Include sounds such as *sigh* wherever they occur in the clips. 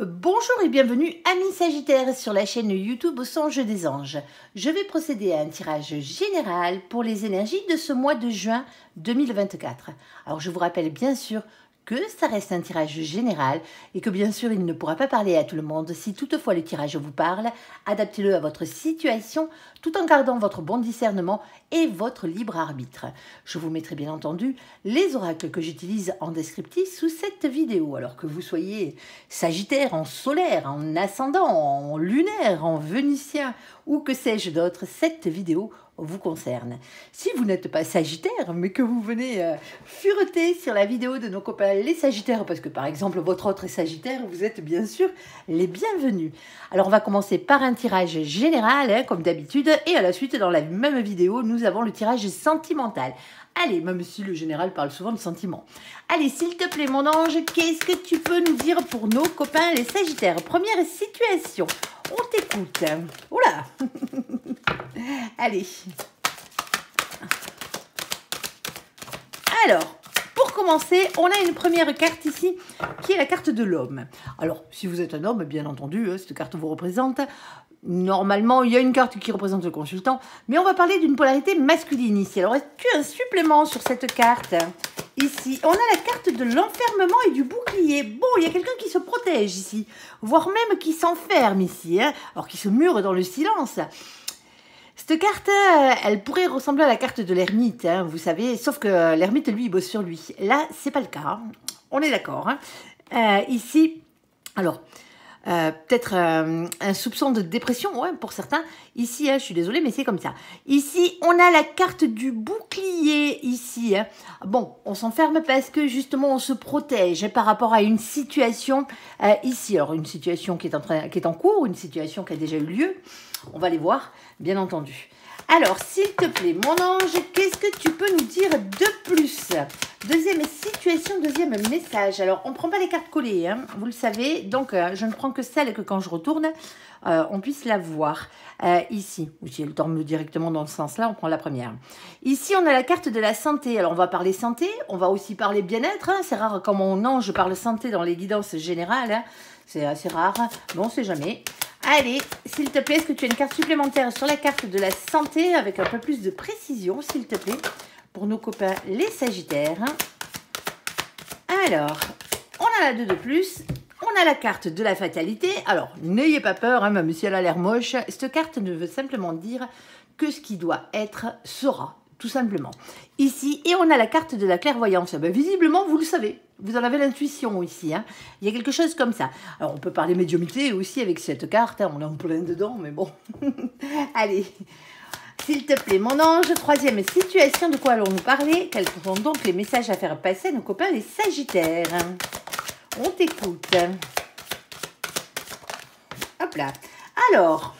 Euh, bonjour et bienvenue amis Sagittaires sur la chaîne YouTube au Songe des Anges. Je vais procéder à un tirage général pour les énergies de ce mois de juin 2024. Alors je vous rappelle bien sûr que ça reste un tirage général et que bien sûr il ne pourra pas parler à tout le monde. Si toutefois le tirage vous parle, adaptez-le à votre situation tout en gardant votre bon discernement et votre libre arbitre. Je vous mettrai bien entendu les oracles que j'utilise en descriptif sous cette vidéo. Alors que vous soyez sagittaire, en solaire, en ascendant, en lunaire, en vénitien ou que sais-je d'autre, cette vidéo vous concerne. Si vous n'êtes pas Sagittaire, mais que vous venez euh, fureter sur la vidéo de nos copains les Sagittaires, parce que par exemple votre autre est Sagittaire, vous êtes bien sûr les bienvenus. Alors on va commencer par un tirage général, hein, comme d'habitude, et à la suite, dans la même vidéo, nous avons le tirage sentimental. Allez, même si le général parle souvent de sentiments. Allez, s'il te plaît, mon ange, qu'est-ce que tu peux nous dire pour nos copains les Sagittaires Première situation, on t'écoute. Oula *laughs* Allez. Alors, pour commencer, on a une première carte ici, qui est la carte de l'homme. Alors, si vous êtes un homme, bien entendu, hein, cette carte vous représente normalement, il y a une carte qui représente le consultant, mais on va parler d'une polarité masculine ici. Alors, y tu un supplément sur cette carte Ici, on a la carte de l'enfermement et du bouclier. Bon, il y a quelqu'un qui se protège ici, voire même qui s'enferme ici, hein, alors qui se mure dans le silence. Cette carte, euh, elle pourrait ressembler à la carte de l'ermite, hein, vous savez, sauf que l'ermite, lui, il bosse sur lui. Là, c'est pas le cas, on est d'accord. Hein. Euh, ici, alors, euh, peut-être euh, un soupçon de dépression, ouais, pour certains. Ici, hein, je suis désolée, mais c'est comme ça. Ici, on a la carte du bouclier, ici. Hein. Bon, on s'enferme parce que justement, on se protège par rapport à une situation euh, ici. Alors, une situation qui qui est en cours, une situation qui a déjà eu lieu. On va les voir, bien entendu. Alors, s'il te plaît, mon ange, qu'est-ce que tu peux nous dire de plus Deuxième situation, deuxième message. Alors, on ne prend pas les cartes collées, hein, vous le savez. Donc, euh, je ne prends que celle que quand je retourne, euh, on puisse la voir. Euh, ici, ou si elle tombe directement dans ce sens-là, on prend la première. Ici, on a la carte de la santé. Alors, on va parler santé, on va aussi parler bien-être. Hein. C'est rare quand mon ange parle santé dans les guidances générales. Hein. C'est assez rare. Bon, on sait jamais. Allez, s'il te plaît, est-ce que tu as une carte supplémentaire sur la carte de la santé avec un peu plus de précision, s'il te plaît, pour nos copains les Sagittaires Alors, on a la 2 de plus. On a la carte de la fatalité. Alors, n'ayez pas peur, hein, même si elle a l'air moche. Cette carte ne veut simplement dire que ce qui doit être sera, tout simplement. Ici, et on a la carte de la clairvoyance. Eh ben, visiblement, vous le savez. Vous en avez l'intuition ici. Hein. Il y a quelque chose comme ça. Alors, on peut parler médiumité aussi avec cette carte. Hein. on est en plein dedans, mais bon. *laughs* Allez, s'il te plaît, mon ange. Troisième situation, de quoi allons-nous parler Quels sont donc les messages à faire passer à nos copains les Sagittaires On t'écoute. Hop là. Alors,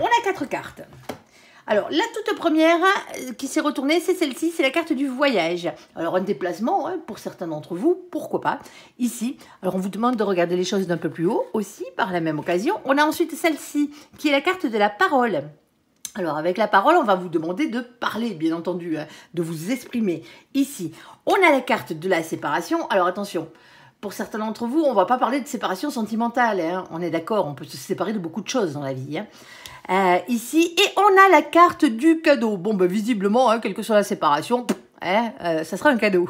on a quatre cartes. Alors, la toute première euh, qui s'est retournée, c'est celle-ci, c'est la carte du voyage. Alors, un déplacement, hein, pour certains d'entre vous, pourquoi pas, ici. Alors, on vous demande de regarder les choses d'un peu plus haut aussi, par la même occasion. On a ensuite celle-ci, qui est la carte de la parole. Alors avec la parole, on va vous demander de parler, bien entendu, hein, de vous exprimer. Ici, on a la carte de la séparation. Alors attention, pour certains d'entre vous, on ne va pas parler de séparation sentimentale. Hein. On est d'accord, on peut se séparer de beaucoup de choses dans la vie. Hein. Euh, ici, et on a la carte du cadeau. Bon, ben, visiblement, hein, quelle que soit la séparation, euh, ça sera un cadeau.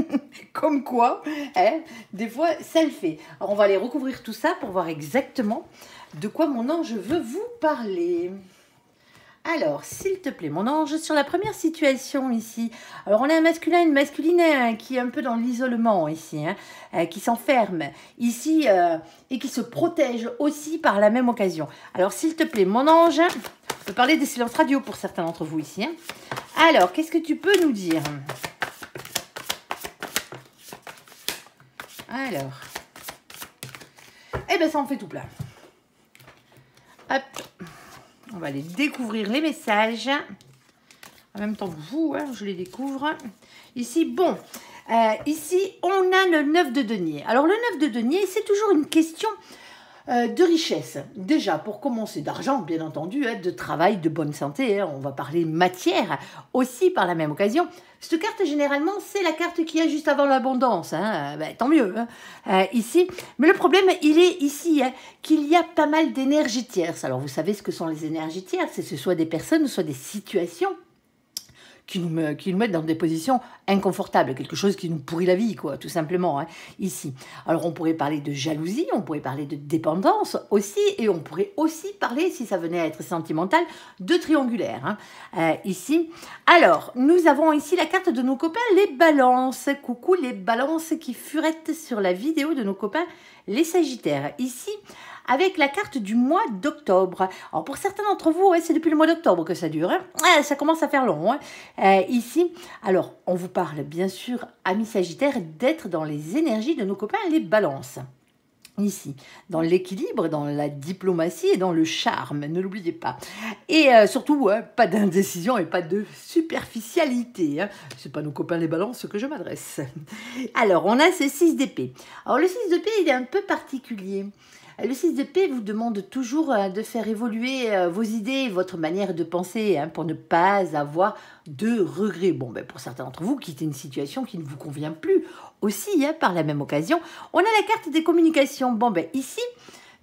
*laughs* Comme quoi, des fois, ça le fait. Alors, on va aller recouvrir tout ça pour voir exactement de quoi mon ange veut vous parler. Alors, s'il te plaît, mon ange, sur la première situation ici, alors on a un masculin et une masculine hein, qui est un peu dans l'isolement ici, hein, euh, qui s'enferme ici euh, et qui se protège aussi par la même occasion. Alors, s'il te plaît, mon ange, hein, on peut parler des silences radio pour certains d'entre vous ici. Alors, qu'est-ce que tu peux nous dire Alors, eh bien, ça en fait tout plat. Hop on va aller découvrir les messages. En même temps que vous, hein, je les découvre. Ici, bon, euh, ici, on a le 9 de denier. Alors, le 9 de denier, c'est toujours une question euh, de richesse. Déjà, pour commencer, d'argent, bien entendu, hein, de travail, de bonne santé. Hein, on va parler matière aussi par la même occasion. Cette carte, généralement, c'est la carte qui est juste avant l'abondance. Hein. Euh, ben, tant mieux, euh, ici. Mais le problème, il est ici, qu'il y a pas mal d'énergie tierce. Alors, vous savez ce que sont les énergies tierces C'est ce soit des personnes, soit des situations qui nous, met, mettent dans des positions inconfortables, quelque chose qui nous pourrit la vie, quoi, tout simplement, hein, ici. Alors on pourrait parler de jalousie, on pourrait parler de dépendance aussi, et on pourrait aussi parler, si ça venait à être sentimental, de triangulaire, hein, euh, ici. Alors, nous avons ici la carte de nos copains, les balances. Coucou les balances qui furettent sur la vidéo de nos copains, les sagittaires. Ici, avec la carte du mois d'octobre. Alors pour certains d'entre vous, c'est depuis le mois d'octobre que ça dure. Hein. ça commence à faire long hein. euh, ici. Alors on vous parle bien sûr, amis Sagittaire, d'être dans les énergies de nos copains les balances ici, dans l'équilibre, dans la diplomatie et dans le charme, ne l'oubliez pas. Et euh, surtout, hein, pas d'indécision et pas de superficialité. Hein. C'est pas nos copains les balances que je m'adresse. Alors, on a ce 6 d'épée. Alors, le 6 d'épée, il est un peu particulier. Le 6 de paix vous demande toujours euh, de faire évoluer euh, vos idées, votre manière de penser, hein, pour ne pas avoir de regrets. Bon, ben pour certains d'entre vous, quitter une situation qui ne vous convient plus. Aussi, hein, par la même occasion, on a la carte des communications. Bon, ben ici,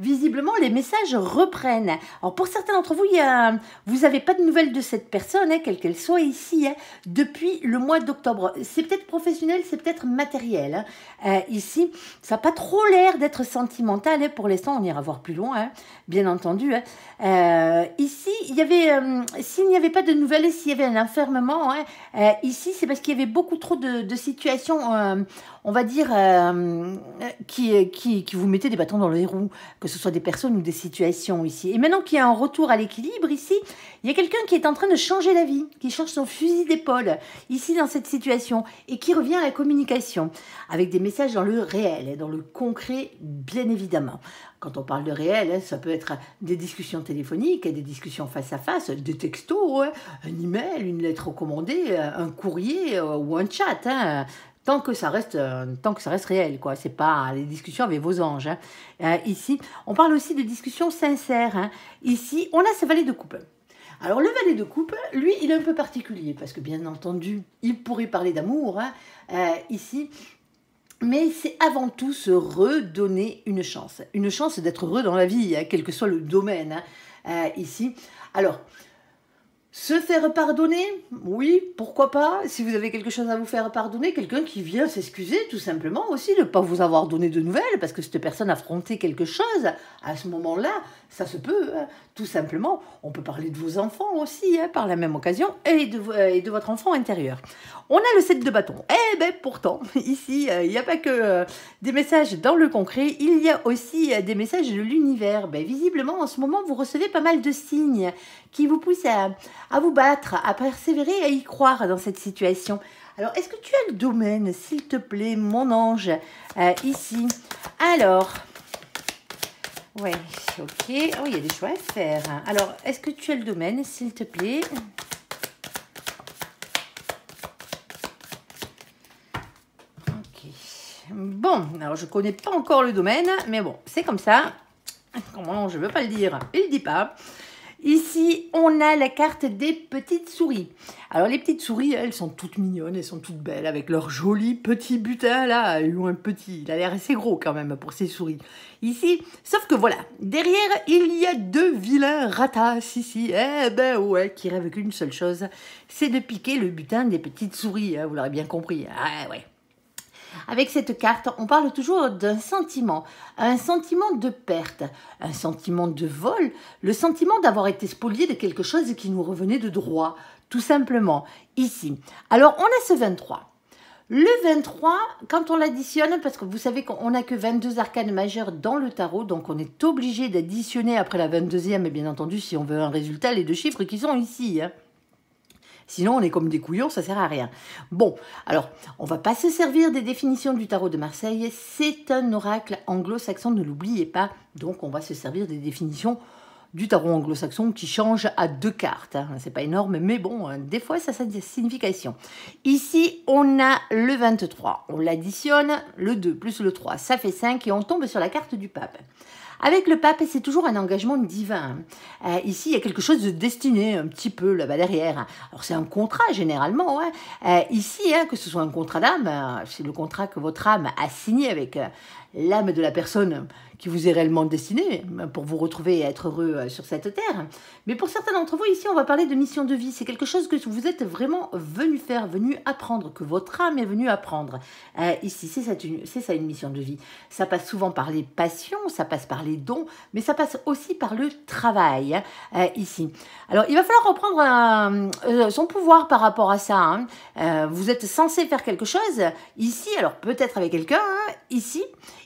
visiblement, les messages reprennent. Alors, pour certains d'entre vous, il y a, vous n'avez pas de nouvelles de cette personne, quelle hein, qu'elle soit ici, hein, depuis le mois d'octobre. C'est peut-être professionnel, c'est peut-être matériel. Hein. Euh, ici, ça n'a pas trop l'air d'être sentimental. pour l'instant, on ira voir plus loin, bien entendu. Euh, ici, il y avait, euh, s'il n'y avait pas de nouvelles, s'il y avait un enfermement, ici, c'est parce qu'il y avait beaucoup trop de, situations, on va dire, qui, qui, qui, vous mettaient des bâtons dans les roues, que ce soit des personnes ou des situations ici. Et maintenant qu'il y a un retour à l'équilibre ici, il y a quelqu'un qui est en train de changer la vie, qui change son fusil d'épaule ici dans cette situation et qui revient à la communication avec des messages dans le réel, dans le concret, bien évidemment. Quand on parle de réel, hein, ça peut être des discussions téléphoniques, des discussions face à face, des textos, hein, un email, une lettre recommandée, un courrier euh, ou un chat. Hein tant que ça reste, euh, tant que ça reste réel, quoi. C'est pas les discussions avec vos anges. Hein. Euh, ici, on parle aussi de discussions sincères. Hein. Ici, on a ce valet de coupe. Alors le valet de coupe, lui, il est un peu particulier parce que bien entendu, il pourrait parler d'amour hein, euh, ici, mais c'est avant tout se redonner une chance, une chance d'être heureux dans la vie, quel que soit le domaine ici. Alors se faire pardonner Oui, pourquoi pas Si vous avez quelque chose à vous faire pardonner, quelqu'un qui vient s'excuser tout simplement aussi, de ne pas vous avoir donné de nouvelles parce que cette personne a affronté quelque chose, à ce moment-là, ça se peut, hein. tout simplement. On peut parler de vos enfants aussi, hein, par la même occasion, et de, votre enfant intérieur. On a le set de bâton. Eh bien pourtant, *laughs* ici, euh, il n'y a pas que euh, des messages dans le concret, il y a aussi euh, des messages de l'univers. Ben, visiblement, en ce moment, vous recevez pas mal de signes qui vous poussent à à vous battre, à persévérer à y croire dans cette situation. Alors, est-ce que tu as le domaine, s'il te plaît, mon ange, euh, ici Alors, ouais, ok. Oh, il y a des choix à faire. Alors, est-ce que tu as le domaine, s'il te plaît Ok. Bon, alors je ne connais pas encore le domaine, mais bon, c'est comme ça. Comment je ne veux pas le dire Il ne dit pas. Ici, on a la carte des petites souris. Alors les petites souris, elles sont toutes mignonnes, elles sont toutes belles, avec leur joli petit butin là. Ils un petit, il a l'air assez gros quand même pour ces souris. Ici, sauf que voilà, derrière, il y a deux vilains ratas ici. Eh ben ouais, qui rêvent qu'une seule chose, c'est de piquer le butin des petites souris. Hein, vous l'aurez bien compris. Ah ouais. Avec cette carte, on parle toujours d'un sentiment, un sentiment de perte, un sentiment de vol, le sentiment d'avoir été spolié de quelque chose qui nous revenait de droit, tout simplement, ici. Alors, on a ce 23. Le 23, quand on l'additionne, parce que vous savez qu'on n'a que 22 arcanes majeures dans le tarot, donc on est obligé d'additionner après la 22e, et bien entendu, si on veut un résultat, les deux chiffres qui sont ici. Hein. Sinon, on est comme des couillons, ça sert à rien. Bon, alors, on va pas se servir des définitions du tarot de Marseille. C'est un oracle anglo-saxon, ne l'oubliez pas. Donc, on va se servir des définitions du tarot anglo-saxon qui change à deux cartes. Ce hein. C'est pas énorme, mais bon, hein, des fois ça a sa signification. Ici, on a le 23. On l'additionne, le 2 plus le 3, ça fait 5 et on tombe sur la carte du pape. Avec le pape, c'est toujours un engagement divin. Euh, ici, il y a quelque chose de destiné un petit peu là-bas derrière. Alors c'est un contrat généralement. Hein. Euh, ici, hein, que ce soit un contrat d'âme, euh, c'est le contrat que votre âme a signé avec l'âme de la personne qui vous est réellement destiné euh, pour vous retrouver et être heureux euh, sur cette terre. Mais pour certains d'entre vous, ici, on va parler de mission de vie. C'est quelque chose que vous êtes vraiment venu faire, venu apprendre, que votre âme est venue apprendre. Euh, ici, c'est ça, ça, une mission de vie. Ça passe souvent par les passions, ça passe par les dons, mais ça passe aussi par le travail hein, ici. Alors, il va falloir reprendre son pouvoir par rapport à ça. Hein. vous êtes censé faire quelque chose ici, alors peut-être avec quelqu'un hein, ici,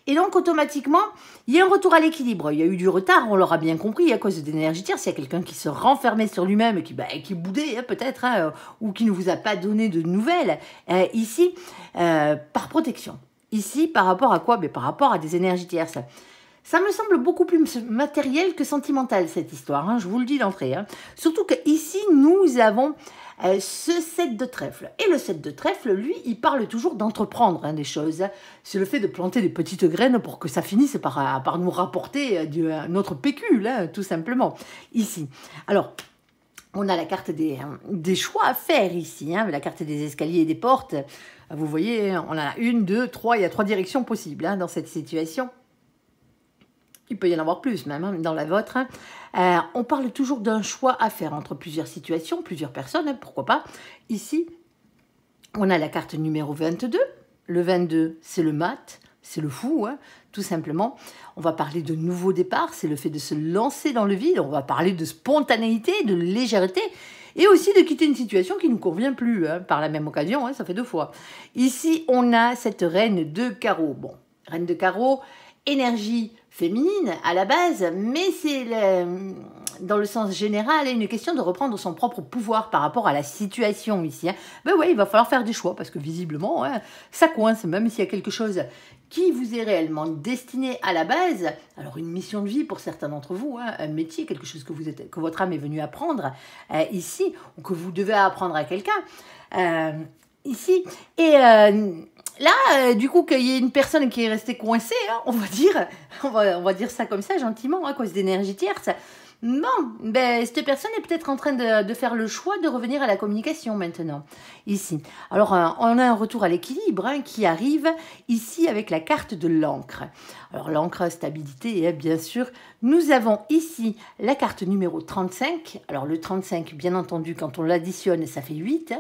et donc automatiquement, il y a un retour à l'équilibre. Il y a eu du retard, on l'aura bien compris, à cause des l'énergie tierce. Il y a quelqu'un qui se renfermait sur lui-même, qui, bah, qui boudait hein, peut-être, hein, euh, ou qui ne vous a pas donné de nouvelles. Euh, ici, euh, par protection. Ici, par rapport à quoi Mais Par rapport à des énergies tierces. Ça me semble beaucoup plus matériel que sentimental, cette histoire. Hein, je vous le dis d'entrée. Surtout qu'ici, nous avons euh, ce set de trèfle. Et le set de trèfle, lui, il parle toujours d'entreprendre hein, des choses. C'est le fait de planter des petites graines pour que ça finisse par, euh, par nous rapporter euh, du, notre pécule, hein, tout simplement, ici. Alors, on a la carte des, choix à faire ici, hein, la carte des escaliers et des portes. Vous voyez, on a une, deux, trois, il y a trois directions possibles dans cette situation. Il peut y en avoir plus même, dans la vôtre. Euh, on parle toujours d'un choix à faire entre plusieurs situations, plusieurs personnes, hein, pourquoi pas. Ici, on a la carte numéro 22. Le 22, c'est le mat, c'est le fou, hein, tout simplement. On va parler de nouveaux départ, c'est le fait de se lancer dans le vide. On va parler de spontanéité, de légèreté et aussi de quitter une situation qui ne nous convient plus, hein, par la même occasion, ça fait deux fois. Ici, on a cette reine de carreau. Bon, reine de carreau, énergie féminine à la base, mais c'est dans le sens général une question de reprendre son propre pouvoir par rapport à la situation ici. Hein. Ben ouais, il va falloir faire des choix parce que visiblement, hein, ça coince, même s'il y a quelque chose qui vous est réellement destiné à la base, alors une mission de vie pour certains d'entre vous, hein, un métier, quelque chose que, vous êtes, que votre âme est venue apprendre euh, ici, ou que vous devez apprendre à quelqu'un euh, ici. Et euh, là, euh, du coup, qu'il y ait une personne qui est restée coincée, hein, on va dire, *laughs* on va, dire ça comme ça, gentiment, à cause d'énergie tierce. Bon, ben, cette personne est peut-être en train de, faire le choix de revenir à la communication maintenant, ici. Alors, euh, on a un retour à l'équilibre hein, qui arrive ici avec la carte de l'encre. Alors, l'encre, stabilité, eh, bien sûr. Nous avons ici la carte numéro 35. Alors, le 35, bien entendu, quand on l'additionne, ça fait 8.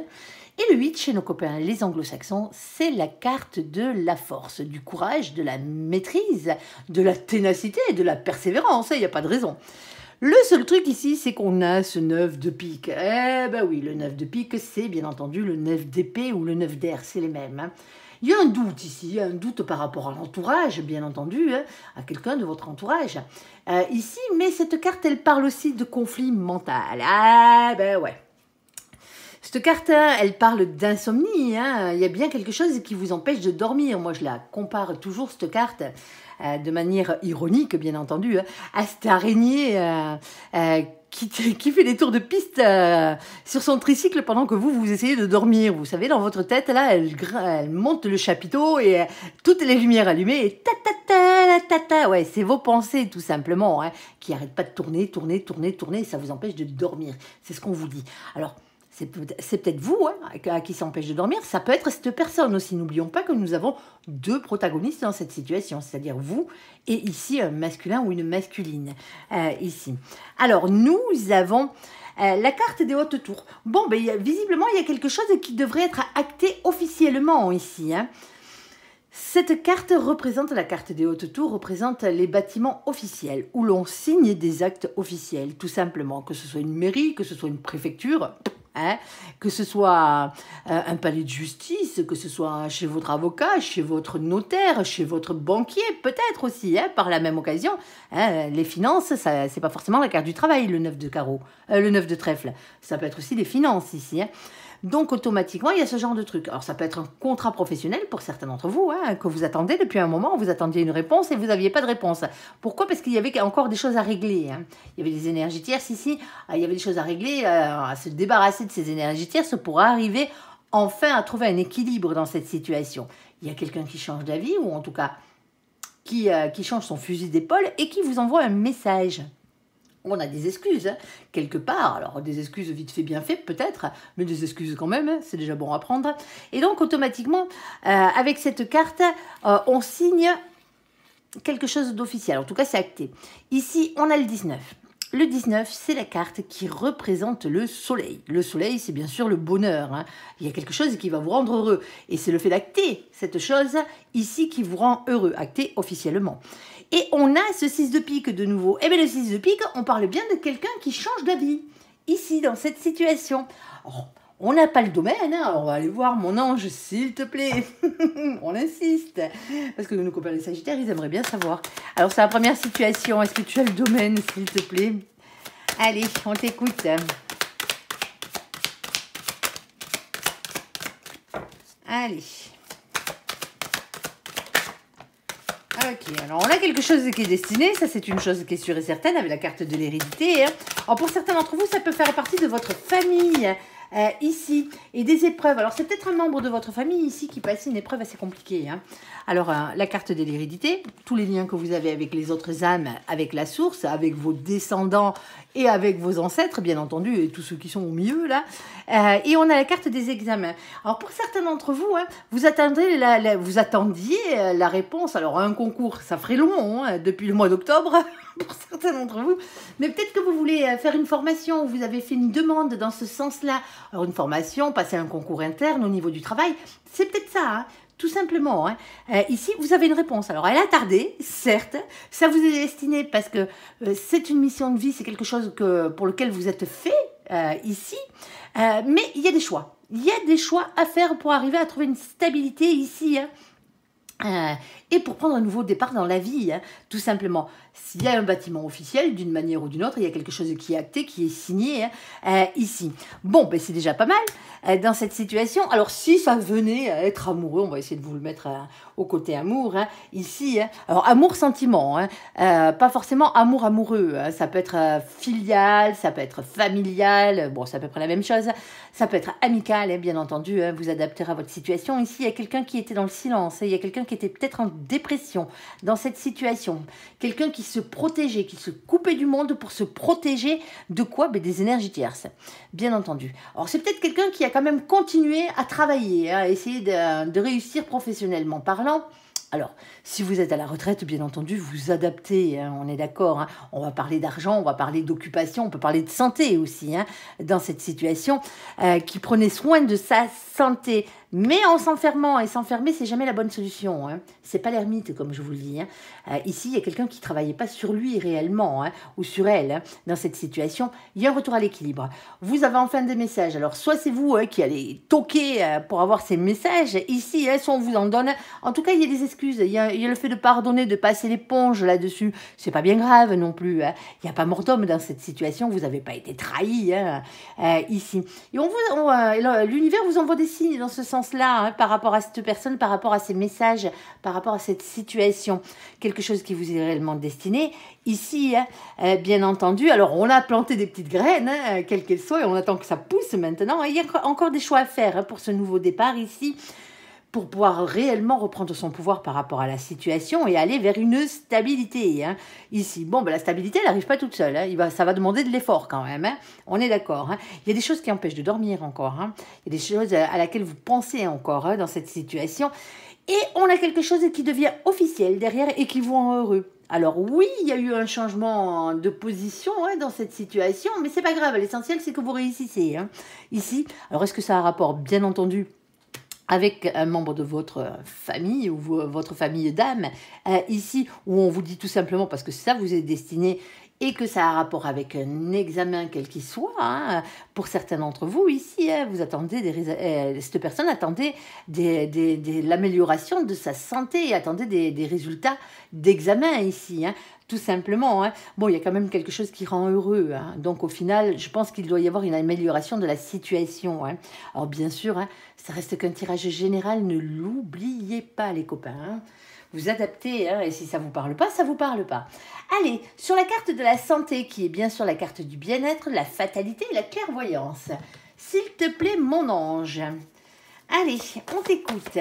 Et le 8 chez nos copains les anglo-saxons, c'est la carte de la force, du courage, de la maîtrise, de la ténacité, et de la persévérance, il hein, n'y a pas de raison. Le seul truc ici, c'est qu'on a ce 9 de pique. Eh ben oui, le 9 de pique, c'est bien entendu le 9 d'épée ou le 9 d'air, c'est les mêmes. Hein. Il y a un doute ici, un doute par rapport à l'entourage, bien entendu, hein, à quelqu'un de votre entourage. Euh, ici, mais cette carte, elle parle aussi de conflit mental. Ah ben ouais. Cette carte, hein, elle parle d'insomnie. Hein. Il y a bien quelque chose qui vous empêche de dormir. Moi, je la compare toujours, cette carte, euh, de manière ironique, bien entendu, hein, à cette araignée euh, euh, *laughs* qui, fait des tours de piste sur son tricycle pendant que vous, vous essayez de dormir. Vous savez, dans votre tête, là, elle, monte le chapiteau et toutes les lumières allumées ta ta ta ta Ouais, c'est vos pensées, tout simplement, qui n'arrêtent pas de tourner, tourner, tourner, tourner. Et ça vous empêche de dormir. C'est ce qu'on vous dit. Alors, c'est peut-être vous hein, qui s'empêche de dormir, ça peut être cette personne aussi. N'oublions pas que nous avons deux protagonistes dans cette situation, c'est-à-dire vous et ici un masculin ou une masculine. Euh, ici. Alors nous avons euh, la carte des hautes tours. Bon, ben, visiblement, il y a quelque chose qui devrait être acté officiellement ici. Hein. Cette carte représente, la carte des hautes tours représente les bâtiments officiels où l'on signe des actes officiels, tout simplement, que ce soit une mairie, que ce soit une préfecture, Hein. que ce soit euh, un palais de justice, que ce soit chez votre avocat, chez votre notaire, chez votre banquier, peut-être aussi, hein, par la même occasion. Hein. les finances, ça, c'est pas forcément la carte du travail, le neuf de carreau, euh, le neuf de trèfle. Ça peut être aussi les finances ici. Donc automatiquement, il y a ce genre de truc. Alors ça peut être un contrat professionnel pour certains d'entre vous, hein, que vous attendez depuis un moment, vous attendiez une réponse et vous n'aviez pas de réponse. Pourquoi Parce qu'il y avait encore des choses à régler. Hein. Il y avait des énergies tierces ici, ah, il y avait des choses à régler, euh, à se débarrasser de ces énergies tierces pour arriver enfin à trouver un équilibre dans cette situation. Il y a quelqu'un qui change d'avis, ou en tout cas qui, euh, qui change son fusil d'épaule et qui vous envoie un message on a des excuses, hein. quelque part. Alors, des excuses vite fait, bien fait, peut-être, mais des excuses quand même, hein, c'est déjà bon à prendre. Et donc, automatiquement, euh, avec cette carte, euh, on signe quelque chose d'officiel. En tout cas, c'est acté. Ici, on a le 19. Le 19, c'est la carte qui représente le soleil. Le soleil, c'est bien sûr le bonheur. Hein. Il y a quelque chose qui va vous rendre heureux. Et c'est le fait d'acter cette chose ici qui vous rend heureux, acté officiellement. Et on a ce 6 de pique de nouveau. Et eh bien le 6 de pique, on parle bien de quelqu'un qui change d'avis. Ici, dans cette situation. Oh, on n'a pas le domaine, hein. on va aller voir mon ange, s'il te plaît. *laughs* on insiste. Parce que nous, nous copains les Sagittaires, ils aimeraient bien savoir. Alors, c'est la première situation. Est-ce que tu as le domaine, s'il te plaît Allez, on t'écoute. Allez. Ok, alors on a quelque chose qui est destiné, ça c'est une chose qui est sûre et certaine avec la carte de l'hérédité. Hein. Alors pour certains d'entre vous, ça peut faire partie de votre famille. Euh, ici. Et des épreuves. Alors, c'est peut-être un membre de votre famille ici qui passe une épreuve assez compliquée. Hein. Alors, euh, la carte de l'hérédité, tous les liens que vous avez avec les autres âmes, avec la source, avec vos descendants et avec vos ancêtres, bien entendu, et tous ceux qui sont au milieu, là. Euh, et on a la carte des examens. Alors, pour certains d'entre vous, hein, vous, attendrez vous attendiez la réponse. Alors, un concours, ça ferait long, hein, depuis le mois d'octobre. *laughs* *laughs* pour certains d'entre vous. Mais peut-être que vous voulez euh, faire une formation ou vous avez fait une demande dans ce sens-là. Alors une formation, passer un concours interne au niveau du travail, c'est peut-être ça. Hein. tout simplement. Hein. Euh, ici, vous avez une réponse. Alors, elle a tardé, certes. Ça vous est destiné parce que euh, c'est une mission de vie, c'est quelque chose que, pour lequel vous êtes fait ici. mais il y a des choix. Il y a des choix à faire pour arriver à trouver une stabilité ici. Hein pour prendre un nouveau départ dans la vie, hein, tout simplement. S'il y a un bâtiment officiel, d'une manière ou d'une autre, il y a quelque chose qui est acté, qui est signé hein, euh, ici. Bon, ben, c'est déjà pas mal euh, dans cette situation. Alors si ça venait à être amoureux, on va essayer de vous le mettre euh, au côté amour, hein, ici. Alors amour-sentiment, pas forcément amour-amoureux. ça peut être filial, ça peut être familial, bon, c'est à peu près la même chose. Ça peut être amical, bien entendu, vous adapter à votre situation. Ici, il y a quelqu'un qui était dans le silence, il y a quelqu'un qui était peut-être en dépression, dans cette situation. Quelqu'un qui se protégeait, qui se coupait du monde pour se protéger de quoi ben Des énergies tierces, bien entendu. Alors c'est peut-être quelqu'un qui a quand même continué à travailler, hein, à essayer de, réussir professionnellement parlant. Alors, si vous êtes à la retraite, bien entendu, vous, adaptez, hein, on est d'accord. Hein. on va parler d'argent, on va parler d'occupation, on peut parler de santé aussi dans cette situation. Euh, qui prenait soin de sa santé, mais en s'enfermant. Et s'enfermer, c'est jamais la bonne solution. Hein. C'est pas l'ermite, comme je vous le dis. Hein. Euh, ici, il y a quelqu'un qui travaillait pas sur lui réellement hein, ou sur elle dans cette situation. Il y a un retour à l'équilibre. Vous avez enfin des messages. Alors, soit c'est vous qui allez toquer euh, pour avoir ces messages. Ici, soit on vous en donne. En tout cas, il y a des excuses. Il y a, le fait de pardonner, de passer l'éponge là-dessus. C'est pas bien grave non plus. Il n'y a pas mort d'homme dans cette situation. Vous n'avez pas été trahi euh, ici. Et on l'univers vous envoie des signes dans ce sens là hein, par rapport à cette personne, par rapport à ces messages, par rapport à cette situation. Quelque chose qui vous est réellement destiné. Ici, hein, euh, bien entendu, alors on a planté des petites graines, hein, euh, quelles qu'elles soient, et on attend que ça pousse maintenant. Il y a encore des choix à faire pour ce nouveau départ ici pour pouvoir réellement reprendre son pouvoir par rapport à la situation et aller vers une stabilité. Hein. Ici, bon, ben, la stabilité, elle n'arrive pas toute seule. Hein. Il va, ça va demander de l'effort quand même. Hein. On est d'accord. Il y a des choses qui empêchent de dormir encore. Il y a des choses euh, à laquelle vous pensez encore dans cette situation. Et on a quelque chose qui devient officiel derrière et qui vous rend heureux. Alors oui, il y a eu un changement de position dans cette situation, mais c'est pas grave. L'essentiel, c'est que vous réussissez ici. Alors est-ce que ça a un rapport, bien entendu, avec un membre de votre euh, famille ou votre famille d'âme, euh, ici où on vous dit tout simplement, parce que ça vous est destiné, et que ça a rapport avec un examen quel qu'il soit, hein, pour certains d'entre vous ici, hein, vous attendez euh, cette personne attendait l'amélioration de sa santé et attendait des, résultats d'examen ici. Hein, tout simplement. Bon, il y a quand même quelque chose qui rend heureux. Donc, au final, je pense qu'il doit y avoir une amélioration de la situation. Alors, bien sûr, ça reste qu'un tirage général. Ne l'oubliez pas, les copains vous adaptez, hein, et si ça vous parle pas, ça vous parle pas. Allez, sur la carte de la santé, qui est bien sûr la carte du bien-être, la fatalité et la clairvoyance. S'il te plaît, mon ange. Allez, on t'écoute.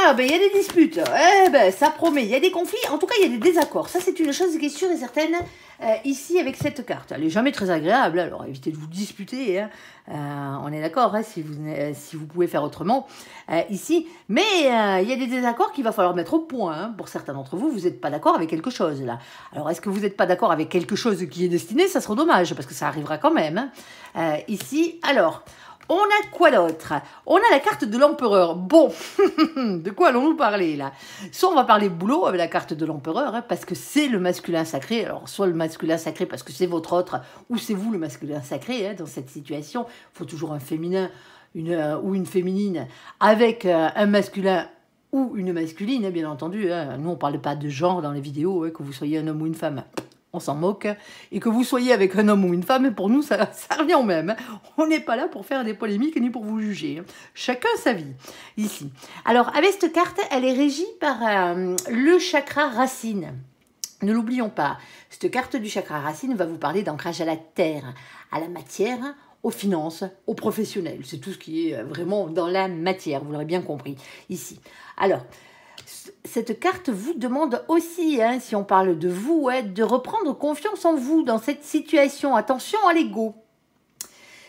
Ah ben il y a des disputes, eh ben ça promet, il y a des conflits, en tout cas il y a des désaccords, ça c'est une chose qui est sûre et certaine, euh, ici avec cette carte. Elle n'est jamais très agréable, alors évitez de vous disputer, hein. euh, on est d'accord, hein, si, vous, euh, si vous pouvez faire autrement ici. Mais il y a des désaccords qu'il va falloir mettre au point. Hein. Pour certains d'entre vous, vous n'êtes pas d'accord avec quelque chose là. Alors est-ce que vous n'êtes pas d'accord avec quelque chose qui est destiné Ça serait dommage, parce que ça arrivera quand même. ici, alors... On a quoi d'autre On a la carte de l'empereur. Bon, *laughs* de quoi allons-nous parler là Soit on va parler boulot avec la carte de l'empereur, hein, parce que c'est le masculin sacré. Alors soit le masculin sacré parce que c'est votre autre, ou c'est vous le masculin sacré hein, dans cette situation. Il faut toujours un féminin une, euh, ou une féminine avec euh, un masculin ou une masculine, hein, bien entendu. Nous, on ne parle pas de genre dans les vidéos, que vous soyez un homme ou une femme on s'en moque. Et que vous soyez avec un homme ou une femme, pour nous, *laughs* ça, revient au même. On n'est pas là pour faire des polémiques ni pour vous juger. Chacun sa vie, ici. Alors, avec cette carte, elle est régie par euh, le chakra racine. Ne l'oublions pas, cette carte du chakra racine va vous parler d'ancrage à la terre, à la matière, aux finances, aux professionnels. C'est tout ce qui est euh, vraiment dans la matière, vous l'aurez bien compris ici. Alors, cette carte vous demande aussi, hein, si on parle de vous, de reprendre confiance en vous dans cette situation. Attention à l'ego.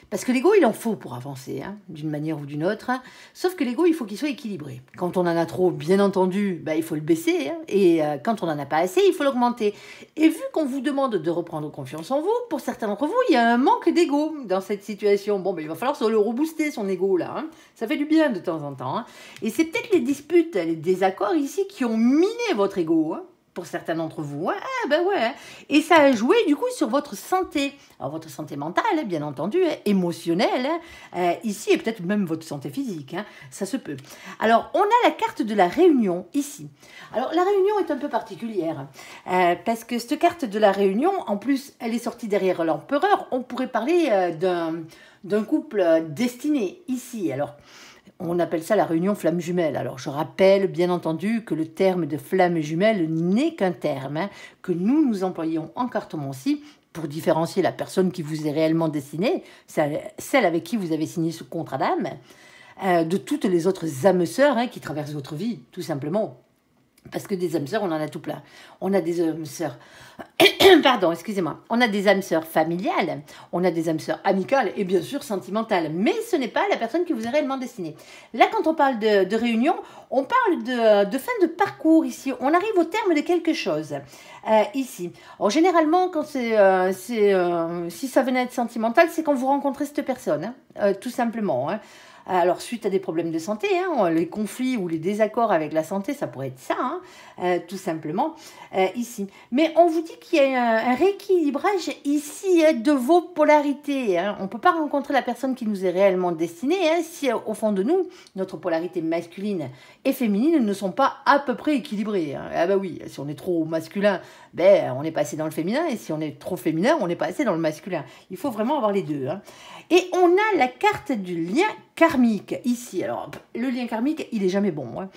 Parce que l'ego, il en faut pour avancer, hein, d'une manière ou d'une autre. Hein. Sauf que l'ego, il faut qu'il soit équilibré. Quand on en a trop, bien entendu, bah, il faut le baisser. Hein. et euh, quand on n'en a pas assez, il faut l'augmenter. Et vu qu'on vous demande de reprendre confiance en vous, pour certains d'entre vous, il y a un manque d'ego dans cette situation. Bon, ben il va falloir se le rebooster, son ego, là. Ça fait du bien de temps en temps. Et c'est peut-être les disputes, les désaccords ici qui ont miné votre ego pour certains d'entre vous. Hein. Ah ben ouais. Hein. Et ça a joué du coup sur votre santé. Alors votre santé mentale, hein, bien entendu, émotionnelle, euh, ici, et peut-être même votre santé physique, ça se peut. Alors on a la carte de la Réunion ici. Alors la Réunion est un peu particulière, euh, parce que cette carte de la Réunion, en plus, elle est sortie derrière l'empereur. On pourrait parler euh, d'un couple destiné ici. Alors on appelle ça la réunion flamme jumelle. Alors je rappelle bien entendu que le terme de flamme jumelle n'est qu'un terme hein, que nous nous employons en cartomancie pour différencier la personne qui vous est réellement destinée, celle avec qui vous avez signé ce contrat d'âme, euh, de toutes les autres âmes sœurs hein, qui traversent votre vie, tout simplement. Parce que des âmes sœurs, on en a tout plein. On a des âmes sœurs, *coughs* pardon, excusez-moi, on a des âmes sœurs familiales, on a des âmes sœurs amicales et bien sûr sentimentales. Mais ce n'est pas la personne qui vous est réellement destinée. Là, quand on parle de, réunion, on parle de, fin de parcours ici. On arrive au terme de quelque chose euh, ici. Alors, généralement, quand c'est, euh, euh, si ça venait à être sentimental, c'est quand vous rencontrez cette personne, hein. tout simplement. Hein alors suite à des problèmes de santé, hein, les conflits ou les désaccords avec la santé, ça pourrait être ça, hein, euh, tout simplement, euh, ici. Mais on vous dit qu'il y a un, rééquilibrage ici hein, de vos polarités. On ne peut pas rencontrer la personne qui nous est réellement destinée si au fond de nous, notre polarité masculine et féminine ne sont pas à peu près équilibrées. Ah bah oui, si on est trop masculin, ben, on est passé dans le féminin, et si on est trop féminin, on est passé dans le masculin. Il faut vraiment avoir les deux. Et on a la carte du lien karmique ici. Alors, le lien karmique, il est jamais bon. Hein.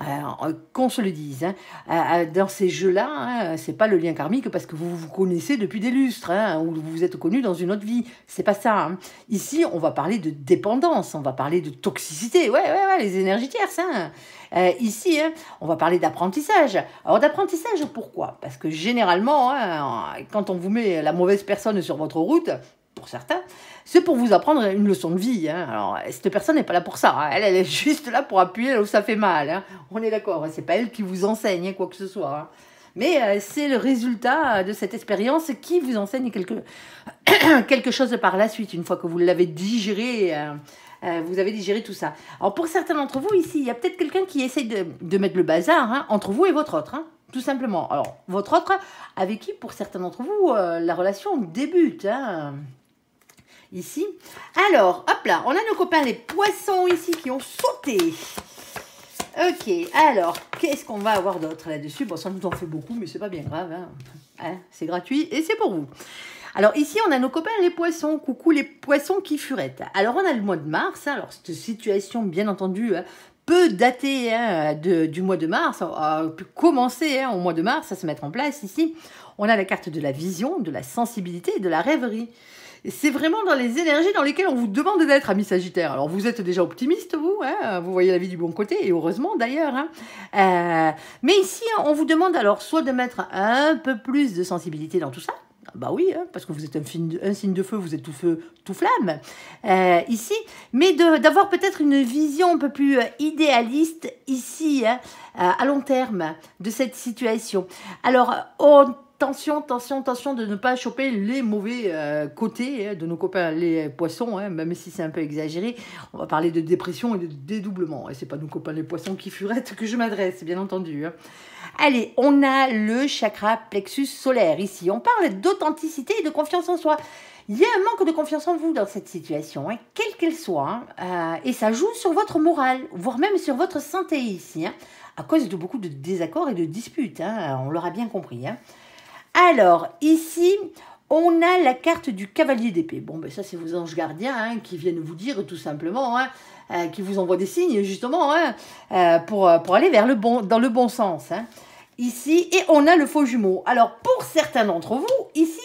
Euh, qu'on se le dise, hein. euh, euh, dans ces jeux-là, hein, c'est pas le lien karmique parce que vous vous connaissez depuis des lustres ou vous vous êtes connu dans une autre vie. C'est pas ça. Ici, on va parler de dépendance, on va parler de toxicité. Ouais, ouais, ouais, les énergies tierces. ici, on va parler d'apprentissage. Alors d'apprentissage, pourquoi Parce que généralement, quand on vous met la mauvaise personne sur votre route, certains, c'est pour vous apprendre une leçon de vie. Hein. Alors, cette personne n'est pas là pour ça. Hein. Elle, est *laughs* juste là pour appuyer là où ça fait mal. Hein. On est d'accord, c'est pas elle qui vous enseigne quoi que ce soit. Mais euh, c'est le résultat de cette expérience qui vous enseigne quelque, *coughs* quelque chose par la suite, une fois que vous l'avez digéré. Euh, euh, vous avez digéré tout ça. Alors pour certains d'entre vous ici, il y a peut-être quelqu'un qui essaye de, mettre le bazar entre vous et votre autre tout simplement. Alors, votre autre, avec qui, pour certains d'entre vous, la relation débute ici. Alors, hop là, on a nos copains les poissons ici qui ont sauté. Ok, alors, qu'est-ce qu'on va avoir d'autre là-dessus Bon, ça nous en fait beaucoup, mais c'est pas bien grave. Hein. Hein, c'est gratuit et c'est pour vous. Alors ici, on a nos copains les poissons. Coucou les poissons qui furettent. Alors on a le mois de mars. Hein. alors cette situation, bien entendu, peut dater du mois de mars. a pu commencer au mois de mars à se mettre en place ici. On a la carte de la vision, de la sensibilité et de la rêverie c'est vraiment dans les énergies dans lesquelles on vous demande d'être, amis Sagittaire. Alors vous êtes déjà optimiste, vous, hein, vous voyez la vie du bon côté, et heureusement d'ailleurs. Hein. Euh, mais ici, hein, on vous demande alors soit de mettre un peu plus de sensibilité dans tout ça, ah bah oui, parce que vous êtes un, signe de feu, vous êtes tout feu, tout flamme euh, ici, mais d'avoir peut-être une vision un peu plus euh, idéaliste ici, à long terme, de cette situation. Alors, on tension, tension, tension de ne pas choper les mauvais euh, côtés hein, de nos copains les poissons, hein, même si c'est un peu exagéré. On va parler de dépression et de dédoublement. Et c'est pas nos copains les poissons qui furettent que je m'adresse, bien entendu. Hein. Allez, on a le chakra plexus solaire ici. On parle d'authenticité et de confiance en soi. Il y a un manque de confiance en vous dans cette situation, quelle qu'elle soit, euh, et ça joue sur votre morale, voire même sur votre santé ici, à cause de beaucoup de désaccords et de disputes, on l'aura bien compris. Alors, ici, on a la carte du cavalier d'épée. Bon, ben ça, c'est vos anges gardiens hein, qui viennent vous dire tout simplement, hein, euh, qui vous envoient des signes, justement, hein, euh, euh, pour, aller vers le dans le bon sens. Ici, et on a le faux jumeau. Alors, pour certains d'entre vous, ici,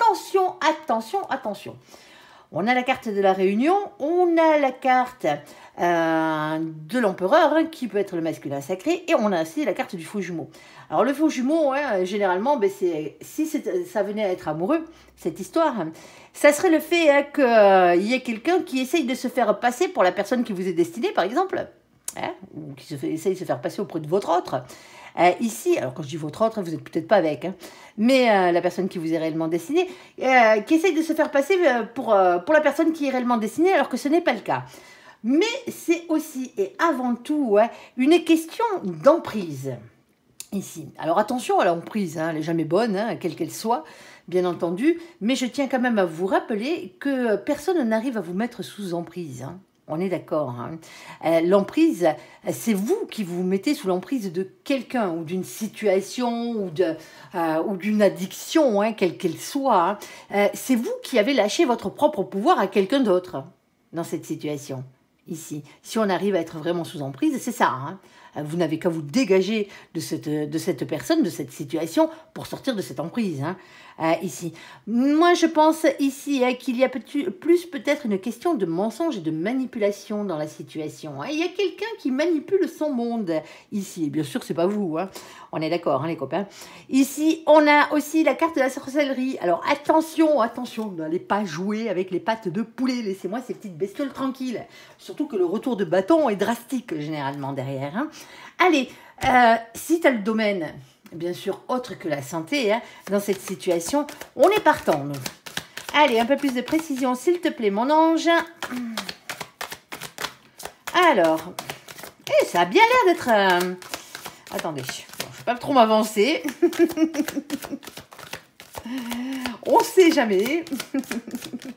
attention, attention, attention. On a la carte de la Réunion, on a la carte euh, de l'empereur, hein, qui peut être le masculin sacré, et on a aussi la carte du faux jumeau. Alors le faux jumeau, hein, généralement, ben, si ça venait à être amoureux, cette histoire, ça serait le fait hein, qu'il euh, y ait quelqu'un qui essaye de se faire passer pour la personne qui vous est destinée, par exemple, ou qui se essaye de se faire passer auprès de votre autre. Euh, ici, alors quand je dis votre autre, hein, vous n'êtes peut-être pas avec, hein, mais euh, la personne qui vous est réellement destinée, euh, qui essaye de se faire passer pour, pour la personne qui est réellement destinée, alors que ce n'est pas le cas. Mais c'est aussi et avant tout hein, une question d'emprise ici. Alors attention à l'emprise, elle n'est jamais bonne, quelle qu'elle soit, bien entendu, mais je tiens quand même à vous rappeler que personne n'arrive à vous mettre sous emprise. On est d'accord. Hein. Euh, l'emprise, c'est vous qui vous mettez sous l'emprise de quelqu'un ou d'une situation ou, de, euh, ou d'une addiction, hein, quelle qu'elle soit. Hein. Euh, c'est vous qui avez lâché votre propre pouvoir à quelqu'un d'autre dans cette situation. Ici, si on arrive à être vraiment sous emprise, c'est ça. Vous n'avez qu'à vous dégager de cette, de cette personne, de cette situation, pour sortir de cette emprise. Euh, ici. Moi, je pense ici hein, qu'il y a plus peut-être une question de mensonge et de manipulation dans la situation. Hein. Il y a quelqu'un qui manipule son monde ici. bien sûr, c'est pas vous. Hein. On est d'accord, les copains. Ici, on a aussi la carte de la sorcellerie. Alors attention, attention, n'allez pas jouer avec les pattes de poulet. Laissez-moi ces petites bestioles tranquilles. Surtout que le retour de bâton est drastique généralement derrière. Allez, euh, si tu as le domaine, bien sûr autre que la santé, hein. dans cette situation. On est partant, Allez, un peu plus de précision, s'il te plaît, mon ange. Alors, eh, ça a bien l'air d'être... Euh, attendez, je ne vais pas trop m'avancer. *laughs* On ne sait jamais.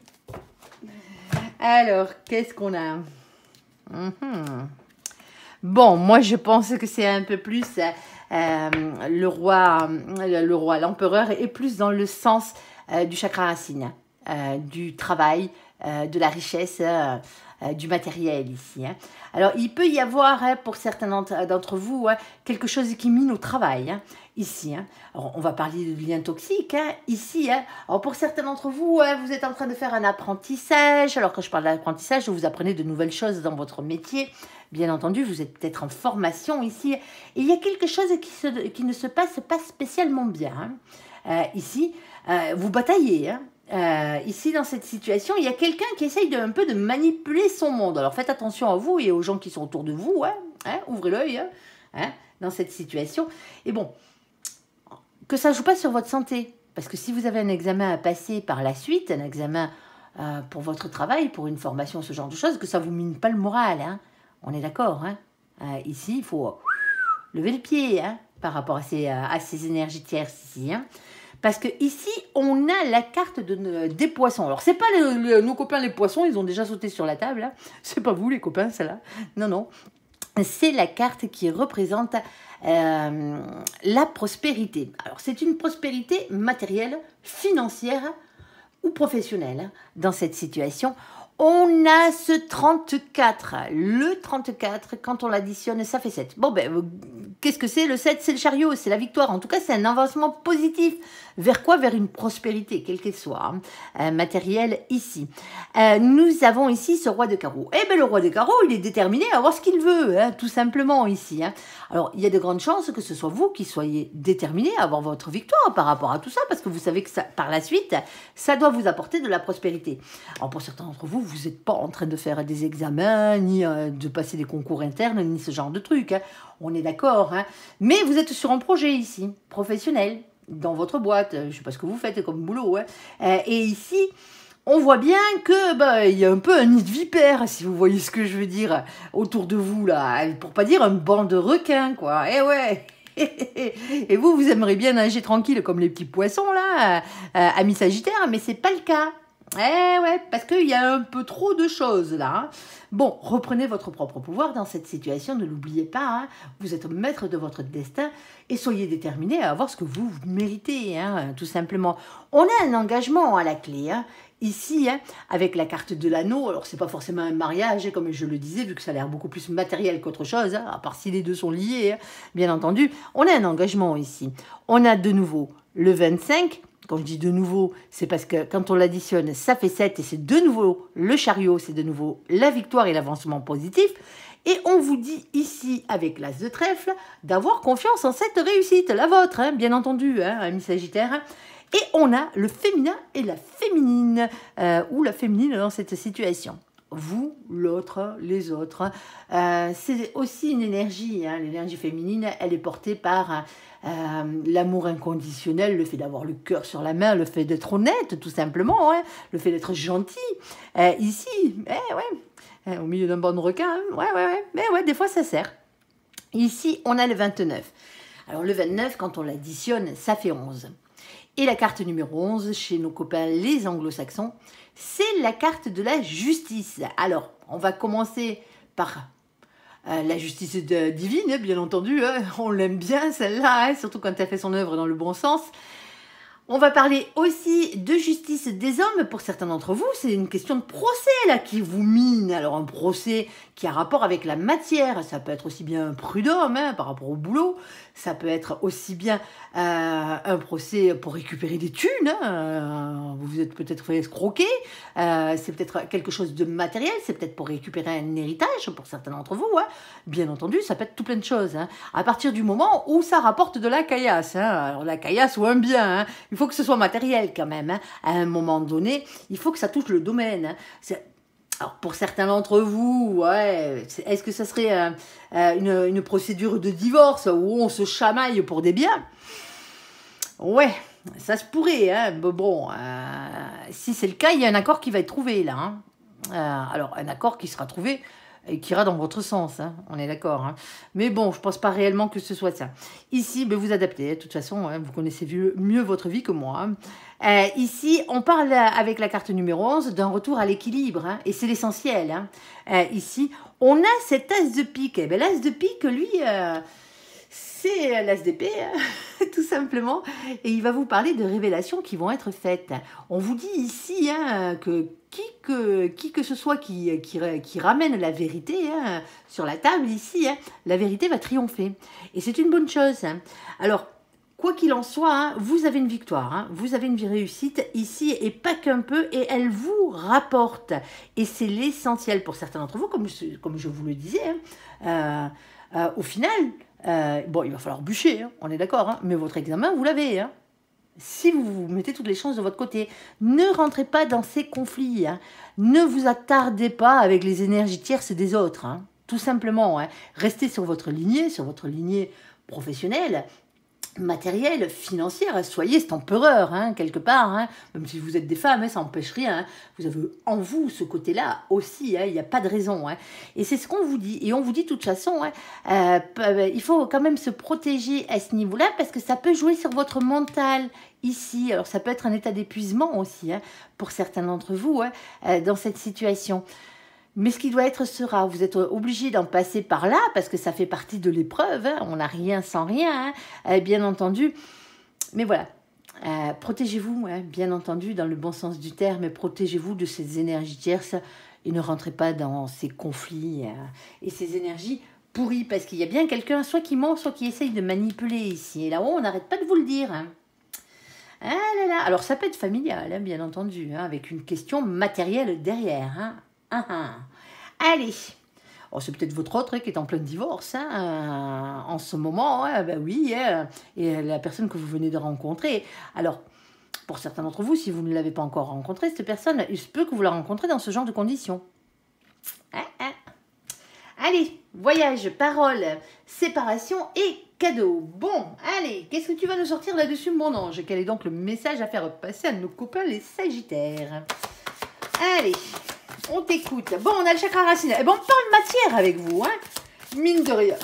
*laughs* Alors, qu'est-ce qu'on a mhm. Bon, moi, je pense que c'est un peu plus... Euh, euh, le roi, euh, le roi, l'empereur est plus dans le sens euh, du chakra racine, du travail, de la richesse, euh, du matériel ici. Hein. Alors, il peut y avoir, hein, pour certains d'entre vous, hein, quelque chose qui mine au travail, ici. on va parler de liens toxiques ici. pour certains d'entre vous, vous êtes en train de faire un apprentissage. Alors, quand je parle d'apprentissage, vous apprenez de nouvelles choses dans votre métier. Bien entendu, vous êtes peut-être en formation ici. Et il y a quelque chose qui, ne se passe pas spécialement bien. Euh, ici, euh, vous bataillez, euh, ici dans cette situation, il y a quelqu'un qui essaye de, un peu de manipuler son monde. Alors faites attention à vous et aux gens qui sont autour de vous, hein, hein, ouvrez l'œil hein, dans cette situation. Et bon, que ça ne joue pas sur votre santé, parce que si vous avez un examen à passer par la suite, un examen euh, pour votre travail, pour une formation, ce genre de choses, que ça vous mine pas le moral, on est d'accord. Euh, ici, il faut lever le pied par rapport à ces, à ces énergies tierces ici. Parce que ici, on a la carte des poissons. Alors, ce n'est pas nos copains les poissons, ils ont déjà sauté sur la table. Hein. *laughs* Ce n'est pas vous les copains, celle-là. Non, non. C'est la carte qui représente euh, la prospérité. Alors, c'est une prospérité matérielle, financière ou professionnelle. Hein, dans cette situation, on a ce 34. Le 34, quand on l'additionne, ça fait 7. Bon, ben, qu'est-ce que c'est le 7 C'est le chariot, c'est la victoire. En tout cas, c'est un avancement positif. Vers quoi Vers une prospérité, quelle qu'elle soit, hein, euh, matériel ici. Euh, nous avons ici ce roi de carreau. Eh ben le roi de carreau, il est déterminé à avoir ce qu'il veut, hein, tout simplement ici. Hein. Alors, il y a de grandes chances que ce soit vous qui soyez déterminé à avoir votre victoire par rapport à tout ça, parce que vous savez que ça, par la suite, ça doit vous apporter de la prospérité. Alors, pour certains d'entre vous, vous n'êtes pas en train de faire des examens, ni euh, de passer des concours internes, ni ce genre de trucs. Hein. On est d'accord. Hein. Mais vous êtes sur un projet ici, professionnel, dans votre boîte. Je ne sais pas ce que vous faites comme boulot. Hein. Euh, et ici, on voit bien que bah, il y a un peu un nid de vipère, si vous voyez ce que je veux dire, autour de vous là, pour pas dire un banc de requins quoi. Eh ouais. *laughs* Et vous, vous aimeriez bien nager tranquille comme les petits poissons là, amis Sagittaire, mais c'est pas le cas. Eh ouais, parce qu'il y a un peu trop de choses là. Hein. Bon, reprenez votre propre pouvoir dans cette situation, ne l'oubliez pas. Hein. Vous êtes maître de votre destin et soyez déterminé à avoir ce que vous méritez, hein, tout simplement. On a un engagement à la clé. Hein ici, hein, avec la carte de l'anneau. Alors, c'est pas forcément un mariage, hein, comme je le disais, vu que ça a l'air beaucoup plus matériel qu'autre chose, hein, à part si les deux sont liés, bien entendu. On a un engagement ici. On a de nouveau le 25. Quand je dis de nouveau, c'est parce que quand on l'additionne, ça fait 7 et c'est de nouveau le chariot, c'est de nouveau la victoire et l'avancement positif. Et on vous dit ici, avec l'as de trèfle, d'avoir confiance en cette réussite, la vôtre, bien entendu, ami Sagittaire. Et on a le féminin et la féminine, euh, ou la féminine dans cette situation vous, l'autre, les autres. Euh, c'est aussi une énergie, hein, l'énergie féminine, elle est portée par euh, l'amour inconditionnel, le fait d'avoir le cœur sur la main, le fait d'être honnête tout simplement, hein, le fait d'être gentil. ici, eh ouais, au milieu d'un bon requin, hein, ouais, ouais, ouais, mais ouais, des fois ça sert. Ici, on a le 29. Alors le 29, quand on l'additionne, ça fait 11. Et la carte numéro 11, chez nos copains les anglo-saxons, c'est la carte de la justice. Alors, on va commencer par euh, la justice divine, bien entendu. Hein. on l'aime bien celle-là, hein, surtout quand elle fait son œuvre dans le bon sens. On va parler aussi de justice des hommes. Pour certains d'entre vous, c'est une question de procès là qui vous mine. Alors un procès qui a rapport avec la matière, ça peut être aussi bien prud'homme hein, par rapport au boulot, ça peut être aussi bien euh, un procès pour récupérer des thunes, hein, euh, vous vous êtes peut-être fait escroquer, euh, c'est peut-être quelque chose de matériel, c'est peut-être pour récupérer un héritage pour certains d'entre vous, hein. bien entendu, ça peut être tout plein de choses, hein. à partir du moment où ça rapporte de la caillasse, alors la caillasse ou un bien, il faut que ce soit matériel quand même, à un moment donné, il faut que ça touche le domaine, alors pour certains d'entre vous, ouais, est-ce que ça serait euh, euh, une, procédure de divorce où on se chamaille pour des biens Ouais, ça se pourrait, hein, bon, euh, si c'est le cas, il y a un accord qui va être trouvé là. Hein. alors un accord qui sera trouvé et qui ira dans votre sens, hein, on est d'accord. Hein. Mais bon, je ne pense pas réellement que ce soit ça. Ici, ben, vous adaptez, hein, de toute façon, vous connaissez mieux votre vie que moi. Euh, ici, on parle euh, avec la carte numéro 11 d'un retour à l'équilibre, et c'est l'essentiel. Euh, ici, on a cet as de pique. et eh ben, l'as de pique, lui, c'est l'as d'épée. *laughs* tout simplement. Et il va vous parler de révélations qui vont être faites. On vous dit ici hein, que qui que, qui que ce soit qui, qui, ramène la vérité hein, sur la table ici, hein, la vérité va triompher. Et c'est une bonne chose. Alors, quoi qu'il en soit, vous avez une victoire, vous avez une vie réussite ici et pas qu'un peu, et elle vous rapporte. Et c'est l'essentiel pour certains d'entre vous, comme, comme je vous le disais. Euh, euh, au final, euh, bon, il va falloir bûcher, hein, on est d'accord, hein, mais votre examen, vous l'avez. Hein. Si vous, vous mettez toutes les chances de votre côté, ne rentrez pas dans ces conflits. Ne vous attardez pas avec les énergies tierces des autres. Tout simplement, restez sur votre lignée, sur votre lignée professionnelle, matérielle, financière, soyez cet hein, quelque part, hein. même si vous êtes des femmes, hein, ça n'empêche rien, hein. vous avez en vous ce côté-là aussi, il n'y a pas de raison. Et c'est ce qu'on vous dit, et on vous dit de toute façon, euh, euh, il faut quand même se protéger à ce niveau-là, parce que ça peut jouer sur votre mental, ici. Alors ça peut être un état d'épuisement aussi pour certains d'entre vous euh, dans cette situation. Mais ce qui doit être sera. Vous êtes obligé d'en passer par là parce que ça fait partie de l'épreuve. Hein. On n'a rien sans rien, hein. euh, bien entendu. Mais voilà, euh, protégez-vous, hein, bien entendu, dans le bon sens du terme, protégez-vous de ces énergies tierces et ne rentrez pas dans ces conflits euh, et ces énergies pourries parce qu'il y a bien quelqu'un, soit qui ment, soit qui essaye de manipuler ici et là-haut. On n'arrête pas de vous le dire. Ah Alors ça peut être familial, bien entendu, avec une question matérielle derrière. Ah, ah. Allez, oh, c'est peut-être votre autre qui est en plein divorce hein, euh, en ce moment. Hein. Ben oui, hein. et la personne que vous venez de rencontrer. Alors, pour certains d'entre vous, si vous ne l'avez pas encore rencontrée, cette personne, il se peut que vous la rencontrez dans ce genre de conditions. Ah, allez, voyage, parole, séparation et cadeau. Bon, allez, qu'est-ce que tu vas nous sortir là-dessus, mon ange Quel est donc le message à faire passer à nos copains les Sagittaires Allez, on t'écoute. Bon, on a le chakra racine. Et eh bon, on parle matière avec vous, hein Mine de rien.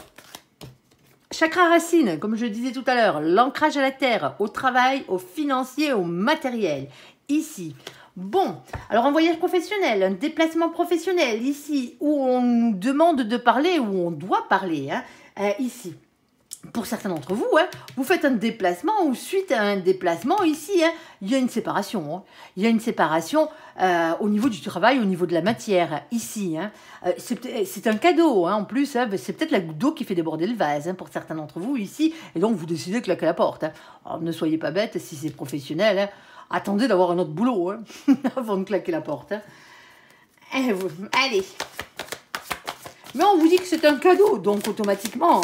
Chakra racine, comme je disais tout à l'heure, l'ancrage à la terre, au travail, au financier, au matériel. Ici. Bon, alors un voyage professionnel, un déplacement professionnel, ici, où on nous demande de parler, où on doit parler, hein, euh, ici pour certains d'entre vous, hein, vous faites un déplacement ou suite à un déplacement ici, hein, il y a une séparation. Hein. Il y a une séparation euh, au niveau du travail, au niveau de la matière ici. Euh, euh, c'est un cadeau en plus. c'est peut-être la goutte d'eau qui fait déborder le vase pour certains d'entre vous ici. Et donc vous décidez de claquer la porte. Oh, ne soyez pas bête si c'est professionnel. Attendez d'avoir un autre boulot *laughs* avant de claquer la porte. Eh, allez. Mais on vous dit que c'est un cadeau, donc automatiquement,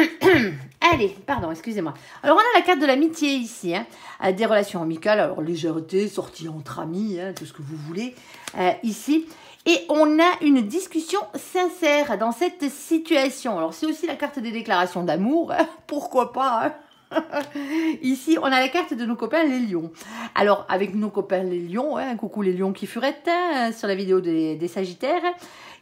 *coughs* Allez, pardon, excusez-moi. Alors, on a la carte de l'amitié ici. Hein. Euh, des relations amicales, alors légèreté, sortie entre amis, hein, tout ce que vous voulez euh, ici. Et on a une discussion sincère dans cette situation. Alors, c'est aussi la carte des déclarations d'amour. Hein, *laughs* pourquoi pas *laughs* Ici, on a la carte de nos copains les lions. Alors, avec nos copains les lions, coucou les lions qui furent sur la vidéo des Sagittaires,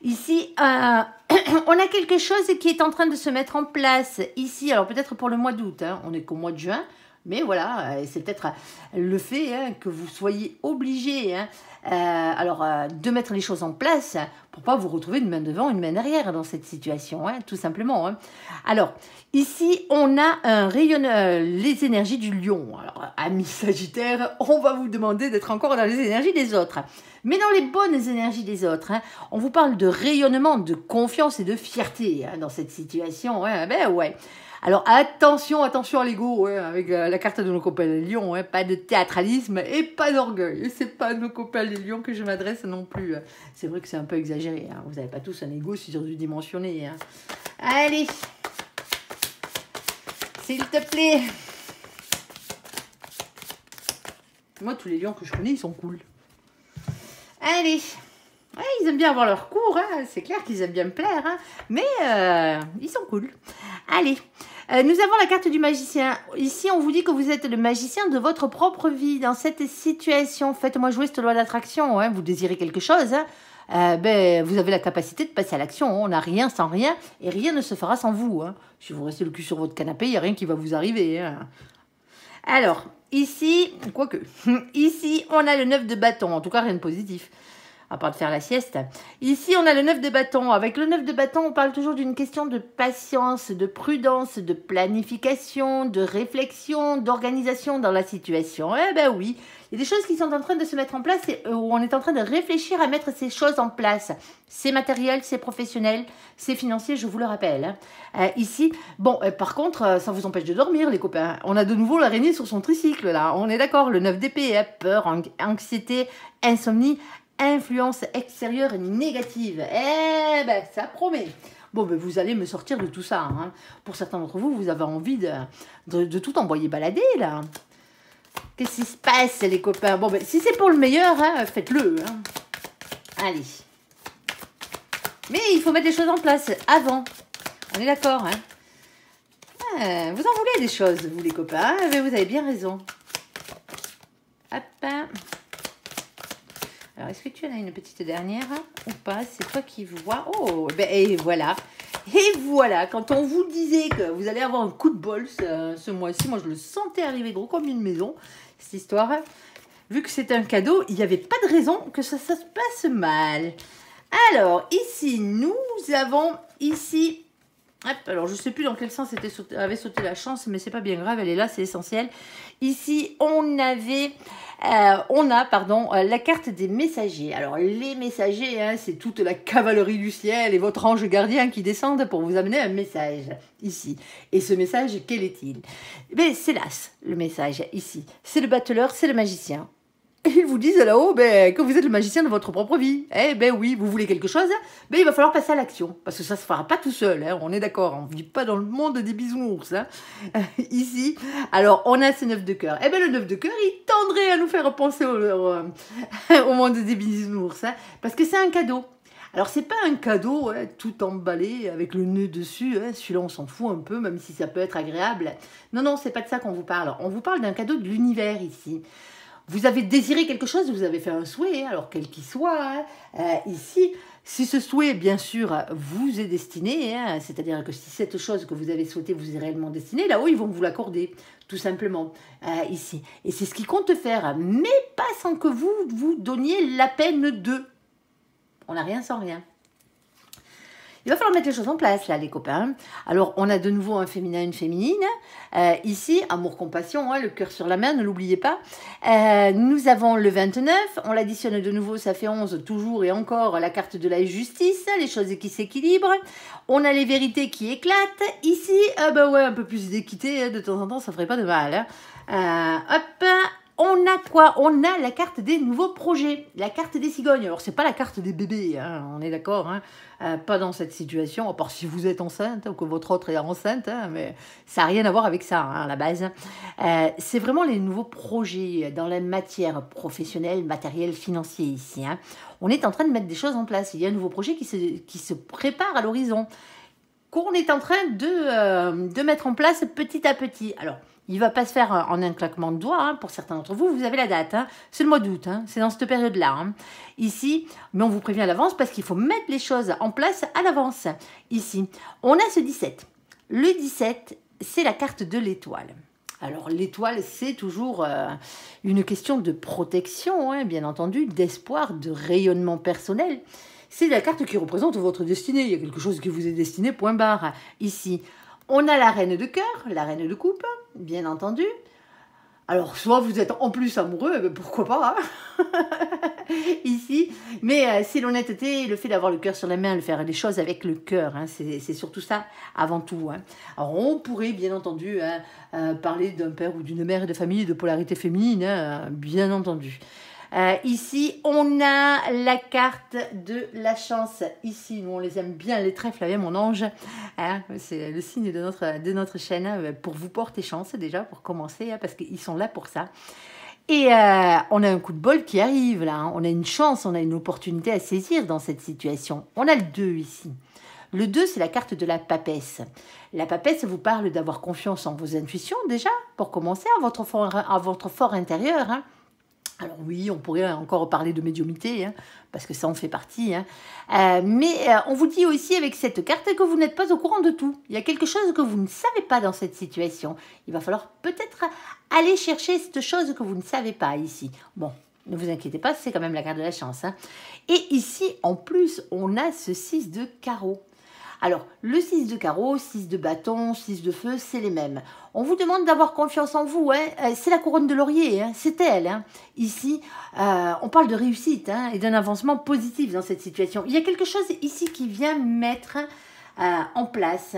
Ici, euh, *clears throat* on a quelque chose qui est en train de se mettre en place ici. Alors peut-être pour le mois d'août, hein, on est qu'au mois de juin, mais voilà, euh, c'est peut-être euh, le fait hein, que vous soyez obligé, hein, euh, alors, de mettre les choses en place pour pas vous retrouver une main devant, une main derrière dans cette situation, hein, tout simplement. Alors, ici, on a un rayon, les énergies du lion. Alors, amis Sagittaire, on va vous demander d'être encore dans les énergies des autres, mais dans les bonnes énergies des autres. On vous parle de rayonnement, de confiance et de fierté dans cette situation. Ben ouais. Alors attention, attention à l'ego, avec la, carte de nos copains lions, pas de théâtralisme et pas d'orgueil. Et c'est pas à nos copains des lions que je m'adresse non plus. C'est vrai que c'est un peu exagéré, hein. vous n'avez pas tous un ego surdimensionné. Hein. Allez, s'il te plaît. Moi, tous les lions que je connais, ils sont cool. Allez. ils aiment bien avoir leur cours, hein. c'est clair qu'ils aiment bien me plaire, hein. mais euh, ils sont cool. Allez, euh, nous avons la carte du magicien. Ici, on vous dit que vous êtes le magicien de votre propre vie. Dans cette situation, faites-moi jouer cette loi d'attraction. Hein. Vous désirez quelque chose. Hein. Euh, ben, vous avez la capacité de passer à l'action. On n'a rien sans rien et rien ne se fera sans vous. Hein. Si vous restez le cul sur votre canapé, il n'y a rien qui va vous arriver. Alors, ici, quoique, *laughs* ici, on a le 9 de bâton, en tout cas rien de positif à part de faire la sieste. Ici, on a le 9 de bâton. Avec le 9 de bâton, on parle toujours d'une question de patience, de prudence, de planification, de réflexion, d'organisation dans la situation. Eh ben oui, il y a des choses qui sont en train de se mettre en place et euh, où on est en train de réfléchir à mettre ces choses en place. C'est matériel, c'est professionnel, c'est financier, je vous le rappelle. Hein. Euh, ici, bon, euh, par contre, ça vous empêche de dormir, les copains. On a de nouveau l'araignée sur son tricycle, là. On est d'accord, le 9 d'épée, hein, peur, anxiété, insomnie, influence extérieure négative. Eh ben, ça promet. Bon, ben, vous allez me sortir de tout ça. Hein. Pour certains d'entre vous, vous avez envie de, tout envoyer balader, là. Qu'est-ce qui se passe, les copains Bon, ben, si c'est pour le meilleur, hein, faites-le. Hein. Allez. Mais il faut mettre les choses en place avant. On est d'accord, hein ah, Vous en voulez des choses, vous, les copains, mais eh ben, vous avez bien raison. Hop, alors, est-ce que tu en as une petite dernière ou pas C'est toi qui vois. Oh, ben, et voilà. Et voilà, quand on vous disait que vous allez avoir un coup de bol ce, mois-ci, moi je le sentais arriver gros comme une maison, cette histoire. Vu que c'était un cadeau, il n'y avait pas de raison que ça, se passe mal. Alors, ici, nous avons ici alors je ne sais plus dans quel sens avait sauté la chance, mais c'est pas bien grave, elle est là, c'est essentiel. Ici, on avait euh, on a pardon, euh, la carte des messagers. Alors les messagers, hein, c'est toute la cavalerie du ciel et votre ange gardien qui descendent pour vous amener un message ici. Et ce message, quel est-il Mais c'est l'as, le message ici. C'est le battleur, c'est le magicien ils vous disent là-haut ben, que vous êtes le magicien de votre propre vie. Eh ben oui, vous voulez quelque chose, ben, il va falloir passer à l'action. Parce que ça ne se fera pas tout seul, hein, on est d'accord. On ne vit pas dans le monde des bisounours, hein, *laughs* ici. Alors, on a ce neuf de cœur. Eh ben le neuf de cœur, il tendrait à nous faire penser au, euh, *laughs* monde des bisounours. Hein, parce que c'est un cadeau. Alors c'est pas un cadeau hein, tout emballé avec le nœud dessus, hein, celui-là on s'en fout un peu même si ça peut être agréable. Non non, c'est pas de ça qu'on vous parle. On vous parle d'un cadeau de l'univers ici. Vous avez désiré quelque chose, vous avez fait un souhait, hein, alors quel qu'il soit, hein, euh, ici. Si ce souhait, bien sûr, vous est destiné, hein, c'est-à-dire que si cette chose que vous avez souhaitée vous est réellement destinée, là-haut, ils vont vous l'accorder, tout simplement, euh, ici. Et c'est ce qui compte faire, mais pas sans que vous vous donniez la peine de. On n'a rien sans rien il va falloir mettre les choses en place, là, les copains. Alors, on a de nouveau un féminin, une féminine. Euh, ici, amour, compassion, hein, le cœur sur la main, ne l'oubliez pas. Euh, nous avons le 29, on l'additionne de nouveau, ça fait 11, toujours et encore la carte de la justice, les choses qui s'équilibrent. On a les vérités qui éclatent. Ici, euh, bah ouais, un peu plus d'équité, hein, de temps en temps, ça ferait pas de mal. Hein. hop, on a quoi On a la carte des nouveaux projets, la carte des cigognes. Alors, c'est pas la carte des bébés, hein, on est d'accord, hein. euh, pas dans cette situation, à part si vous êtes enceinte ou que votre autre est enceinte, hein, mais ça n'a rien à voir avec ça, à la base. Euh, c'est vraiment les nouveaux projets dans la matière professionnelle, matérielle, financière ici. On est en train de mettre des choses en place. Il y a un nouveau projet qui se, qui se prépare à l'horizon, qu'on est en train de, euh, de mettre en place petit à petit. Alors, il va pas se faire euh, en un claquement de doigts. Hein, pour certains d'entre vous, vous avez la date. Hein. C'est le mois d'août. Hein. c'est dans cette période-là. Ici, mais on vous prévient à l'avance parce qu'il faut mettre les choses en place à l'avance. Ici, on a ce 17. Le 17, c'est la carte de l'étoile. Alors l'étoile, c'est toujours euh, une question de protection, bien entendu, d'espoir, de rayonnement personnel. C'est la carte qui représente votre destinée. Il y a quelque chose qui vous est destiné, point barre. Ici, on a la reine de cœur, la reine de coupe, bien entendu. Alors, soit vous êtes en plus amoureux, pourquoi pas hein *laughs* ici. Mais si euh, c'est l'honnêteté, le fait d'avoir le cœur sur la main, le faire des choses avec le cœur, hein, c'est surtout ça avant tout. Hein. Alors, on pourrait bien entendu euh, parler d'un père ou d'une mère de famille de polarité féminine, bien entendu. Euh, ici, on a la carte de la chance. Ici, on les aime bien, les trèfles avec mon ange. Hein, c'est le signe de notre, de notre chaîne euh, pour vous porter chance déjà, pour commencer, hein, parce qu'ils sont là pour ça. Et euh, on a un coup de bol qui arrive là. Hein. On a une chance, on a une opportunité à saisir dans cette situation. On a le 2 ici. Le 2, c'est la carte de la papesse. La papesse vous parle d'avoir confiance en vos intuitions déjà, pour commencer, à votre fort, à votre fort intérieur. Alors oui, on pourrait encore parler de médiumité, hein, parce que ça en fait partie. Hein. Euh, mais euh, on vous dit aussi avec cette carte que vous n'êtes pas au courant de tout. Il y a quelque chose que vous ne savez pas dans cette situation. Il va falloir peut-être aller chercher cette chose que vous ne savez pas ici. Bon, ne vous inquiétez pas, c'est quand même la carte de la chance. Hein. Et ici, en plus, on a ce 6 de carreau. Alors, le 6 de carreau, 6 de bâton, 6 de feu, c'est les mêmes. On vous demande d'avoir confiance en vous. Hein. Euh, c'est la couronne de laurier, hein. c'est elle. Hein. Ici, euh, on parle de réussite hein, et d'un avancement positif dans cette situation. Il y a quelque chose ici qui vient mettre euh, en place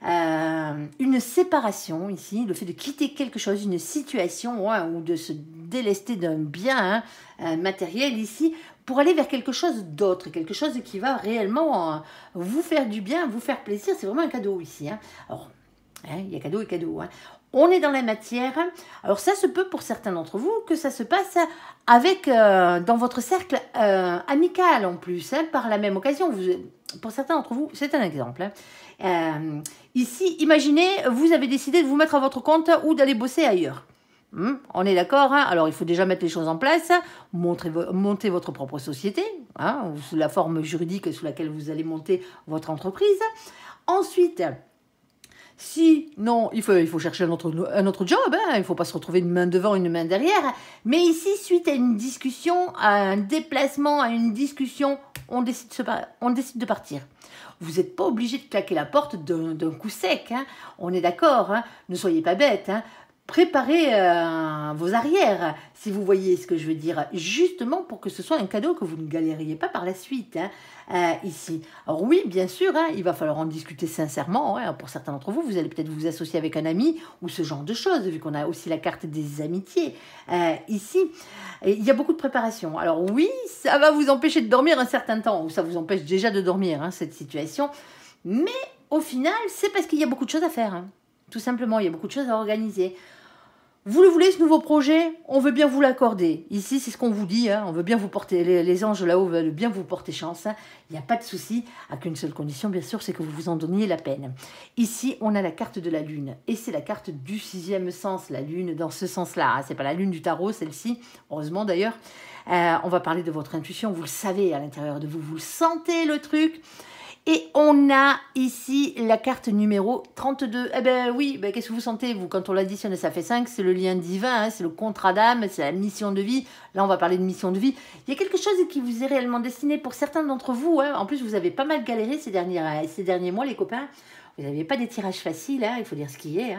une séparation ici, le fait de quitter quelque chose, une situation ou de se délester d'un bien matériel ici pour aller vers quelque chose d'autre, quelque chose qui va réellement euh, vous faire du bien, vous faire plaisir. C'est vraiment un cadeau ici. Hein. Alors, hein, il y a cadeau et cadeau. Hein. On est dans la matière. Alors ça se peut pour certains d'entre vous que ça se passe avec euh, dans votre cercle euh, amical en plus, par la même occasion. pour certains d'entre vous, c'est un exemple. ici, imaginez, vous avez décidé de vous mettre à votre compte ou d'aller bosser ailleurs. Hmm, on est d'accord hein. Alors, il faut déjà mettre les choses en place, monter, votre propre société, hein, sous la forme juridique sous laquelle vous allez monter votre entreprise. Ensuite, si non, il faut chercher un autre, job, hein. il ne faut pas se retrouver une main devant, une main derrière. Mais ici, suite à une discussion, à un déplacement, à une discussion, on décide, de partir. Vous n'êtes pas obligé de claquer la porte d'un coup sec, on est d'accord, ne soyez pas bête préparez euh, vos arrières, si vous voyez ce que je veux dire, justement pour que ce soit un cadeau que vous ne galériez pas par la suite hein, euh, ici. Alors oui, bien sûr, hein, il va falloir en discuter sincèrement. Hein. pour certains d'entre vous, vous allez peut-être vous associer avec un ami ou ce genre de choses, vu qu'on a aussi la carte des amitiés euh, ici. il y a beaucoup de préparation. Alors oui, ça va vous empêcher de dormir un certain temps, ou ça vous empêche déjà de dormir, cette situation. Mais au final, c'est parce qu'il y a beaucoup de choses à faire. Tout simplement, il y a beaucoup de choses à organiser. Vous le voulez, ce nouveau projet On veut bien vous l'accorder. Ici, c'est ce qu'on vous dit. Hein. On veut bien vous porter, les, anges là-haut veulent bien vous porter chance. Hein. Il n'y a pas de souci, à qu'une seule condition, bien sûr, c'est que vous vous en donniez la peine. Ici, on a la carte de la Lune. Et c'est la carte du sixième sens, la Lune dans ce sens-là. ce ah, C'est pas la Lune du tarot, celle-ci, heureusement d'ailleurs. Euh, on va parler de votre intuition. Vous le savez à l'intérieur de vous, vous le sentez le truc. Et on a ici la carte numéro 32. Eh bien oui, ben qu'est-ce que vous sentez, vous, quand on l'additionne ça fait 5 C'est le lien divin, hein, c'est le contrat d'âme, c'est la mission de vie. Là, on va parler de mission de vie. Il y a quelque chose qui vous est réellement destiné pour certains d'entre vous. Hein. En plus, vous avez pas mal galéré ces, derniers, ces derniers mois, les copains. Vous n'avez pas des tirages faciles, hein, il faut dire ce qui est.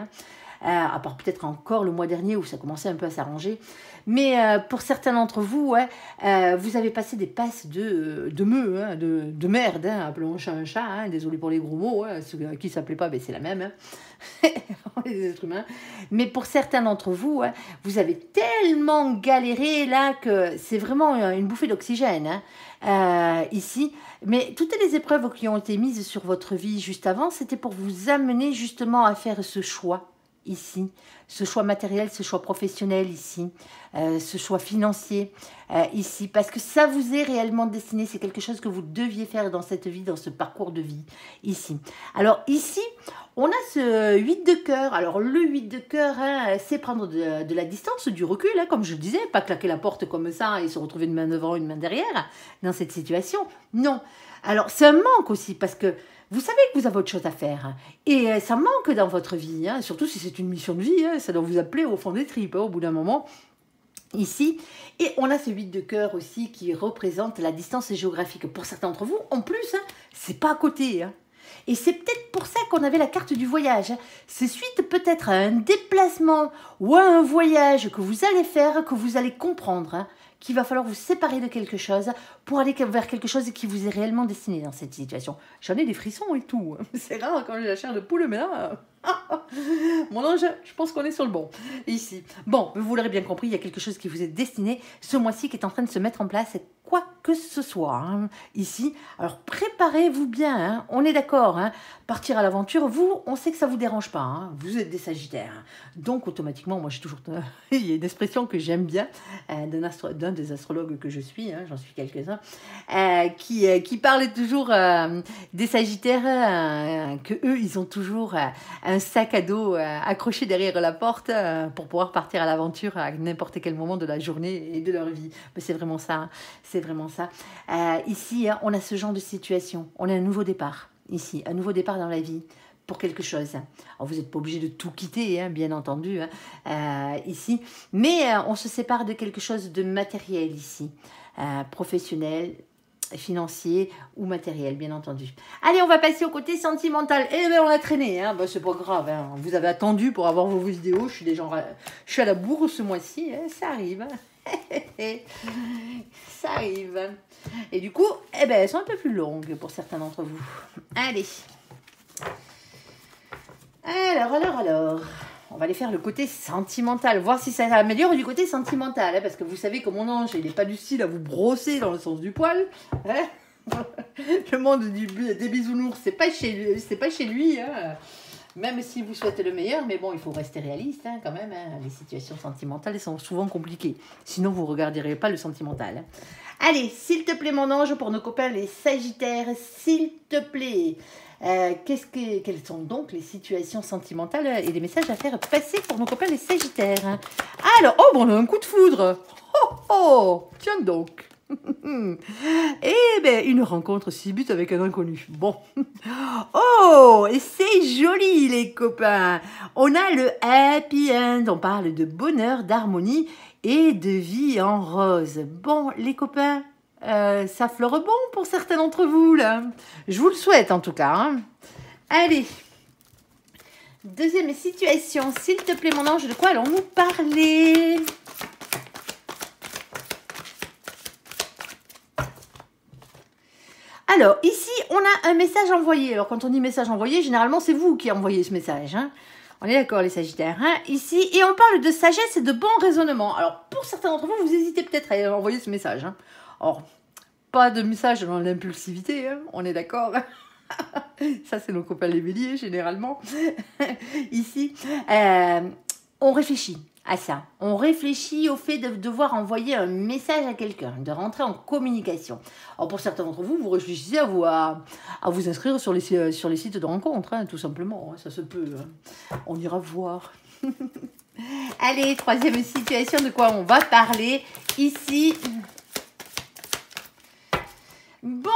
Euh, à part peut-être encore le mois dernier où ça commençait un peu à s'arranger. Mais euh, pour certains d'entre vous, euh, vous avez passé des passes de, de meux, hein, de, de, merde, hein, appelons un chat un hein. chat, désolé pour les gros mots, ceux qui ne pas, mais ben, c'est la même, *laughs* les êtres humains. Mais pour certains d'entre vous, vous avez tellement galéré là que c'est vraiment une bouffée d'oxygène ici. Mais toutes les épreuves qui ont été mises sur votre vie juste avant, c'était pour vous amener justement à faire ce choix ici, ce choix matériel, ce choix professionnel ici, euh, ce choix financier euh, ici, parce que ça vous est réellement destiné, c'est quelque chose que vous deviez faire dans cette vie, dans ce parcours de vie ici. Alors ici, on a ce 8 de cœur. Alors le 8 de cœur, hein, c'est prendre de, la distance, du recul, hein, comme je le disais, pas claquer la porte comme ça et se retrouver une main devant, une main derrière dans cette situation. Non. Alors c'est un manque aussi, parce que vous savez que vous avez autre chose à faire. Hein. Et euh, ça manque dans votre vie, hein, surtout si c'est une mission de vie, ça hein, doit vous appeler au fond des tripes, au bout d'un moment ici. Et on a ce 8 de cœur aussi qui représente la distance géographique. Pour certains d'entre vous, en plus, c'est pas à côté. Et c'est peut-être pour ça qu'on avait la carte du voyage. C'est suite peut-être à un déplacement ou à un voyage que vous allez faire que vous allez comprendre qu'il va falloir vous séparer de quelque chose pour aller vers quelque chose qui vous est réellement destiné dans cette situation. J'en ai des frissons et tout. *laughs* C'est rare quand j'ai la chair de poule, mais là... *laughs* Mon ange, je pense qu'on est sur le bon ici. Bon, vous l'aurez bien compris, il y a quelque chose qui vous est destiné ce mois-ci qui est en train de se mettre en place, quoi que ce soit hein, ici. Alors préparez-vous bien, hein. on est d'accord. Hein. partir à l'aventure, vous, on sait que ça vous dérange pas. vous êtes des Sagittaires. Donc automatiquement, moi j'ai toujours... *laughs* il y a une expression que j'aime bien euh, d'un, des astrologues que je suis, j'en suis quelques-uns, euh, euh, qui, parle toujours des Sagittaires, que eux, ils ont toujours un sac à dos euh, accroché derrière la porte euh, pour pouvoir partir à l'aventure à n'importe quel moment de la journée et de leur vie. Mais c'est vraiment ça, hein. c'est vraiment ça. Euh, ici, hein, on a ce genre de situation. On a un nouveau départ ici, un nouveau départ dans la vie pour quelque chose. vous n'êtes pas obligé de tout quitter, hein, bien entendu, ici, mais on se sépare de quelque chose de matériel ici, professionnel, financier ou matériel, bien entendu. Allez, on va passer au côté sentimental. Eh bien, on a traîné, hein bah, c'est pas grave. Hein. vous avez attendu pour avoir vos vidéos. Je suis, des gens... je suis à la bourre ce mois-ci, hein. ça arrive. Hein. *laughs* ça arrive. Et du coup, eh ben, elles sont un peu plus longues pour certains d'entre vous. Allez. Alors, alors, alors on va aller faire le côté sentimental, voir si ça améliore du côté sentimental, hein, parce que vous savez que mon ange, il n'est pas du style à vous brosser dans le sens du poil. Hein. *laughs* le monde du, des bisounours, c'est pas chez, c'est pas chez lui. Hein. Même si vous souhaitez le meilleur, mais bon, il faut rester réaliste quand même. Les situations sentimentales sont souvent compliquées. Sinon, vous ne regarderez pas le sentimental. Allez, s'il te plaît, mon ange, pour nos copains les Sagittaires, s'il te plaît. Euh, que, quelles sont donc les situations sentimentales et les messages à faire passer pour nos copains les Sagittaires hein Alors, oh, bon, on a un coup de foudre Oh, oh, tiens donc *laughs* Eh ben, une rencontre si avec un inconnu. Bon. *laughs* Oh, et c'est joli les copains. On a le happy end. On parle de bonheur, d'harmonie et de vie en rose. Bon les copains, euh, ça fleure bon pour certains d'entre vous, là. Je vous le souhaite, en tout cas. Hein. Allez. Deuxième situation. S'il te plaît, mon ange, de quoi allons-nous parler Alors, ici, on a un message envoyé. Alors, quand on dit message envoyé, généralement, c'est vous qui envoyez ce message. Hein. On est d'accord, les Sagittaires, hein. ici. Et on parle de sagesse et de bon raisonnement. Alors, pour certains d'entre vous, vous hésitez peut-être à envoyer ce message. Or pas de message dans l'impulsivité, hein, on est d'accord *laughs* Ça, c'est nos copains les béliers, généralement. *laughs* Ici, euh, on réfléchit à ça. On réfléchit au fait de devoir envoyer un message à quelqu'un, de rentrer en communication. Alors pour certains d'entre vous, vous réfléchissez à vous, à, vous inscrire sur les, euh, sur les sites de rencontres, hein, tout simplement. ça se peut. Hein. On ira voir. *laughs* Allez, troisième situation, de quoi on va parler ici Bon,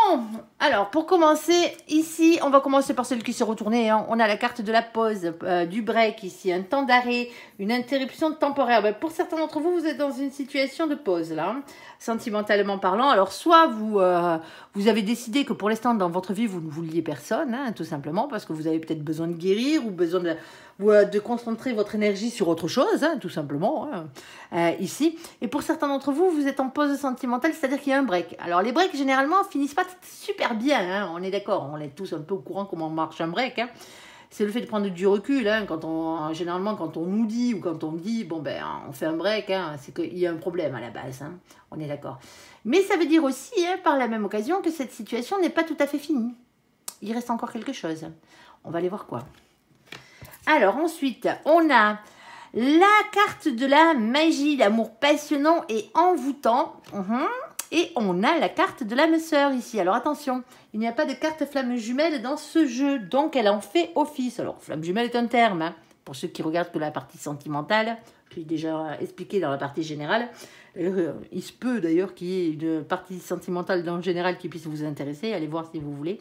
alors pour commencer, ici, on va commencer par celle qui s'est retournée. Hein. On a la carte de la pause, euh, du break ici, un temps d'arrêt, une interruption temporaire. Ben, pour certains d'entre vous, vous êtes dans une situation de pause là. Hein sentimentalement parlant. Alors, soit vous, euh, vous avez décidé que pour l'instant, dans votre vie, vous ne vouliez personne, hein, tout simplement, parce que vous avez peut-être besoin de guérir ou besoin de, euh, de concentrer votre énergie sur autre chose, hein, tout simplement, hein, euh, ici. Et pour certains d'entre vous, vous êtes en pause sentimentale, c'est-à-dire qu'il y a un break. Alors, les breaks, généralement, finissent pas super bien, on est d'accord, on est tous un peu au courant comment marche un break c'est le fait de prendre du recul. Hein, quand on, généralement, quand on nous dit ou quand on me dit, bon ben, on fait un break, hein, c'est qu'il y a un problème à la base. Hein. on est d'accord. Mais ça veut dire aussi, par la même occasion, que cette situation n'est pas tout à fait finie. Il reste encore quelque chose. On va aller voir quoi. Alors ensuite, on a la carte de la magie, l'amour passionnant et envoûtant. Hum, hum. Et on a la carte de la sœur ici. Alors attention, il n'y a pas de carte flamme jumelle dans ce jeu, donc elle en fait office. Alors flamme jumelle est un terme, hein. pour ceux qui regardent que la partie sentimentale, qui est déjà expliqué dans la partie générale. Euh, il se peut d'ailleurs qu'il y ait une partie sentimentale dans le général qui puisse vous intéresser, allez voir si vous voulez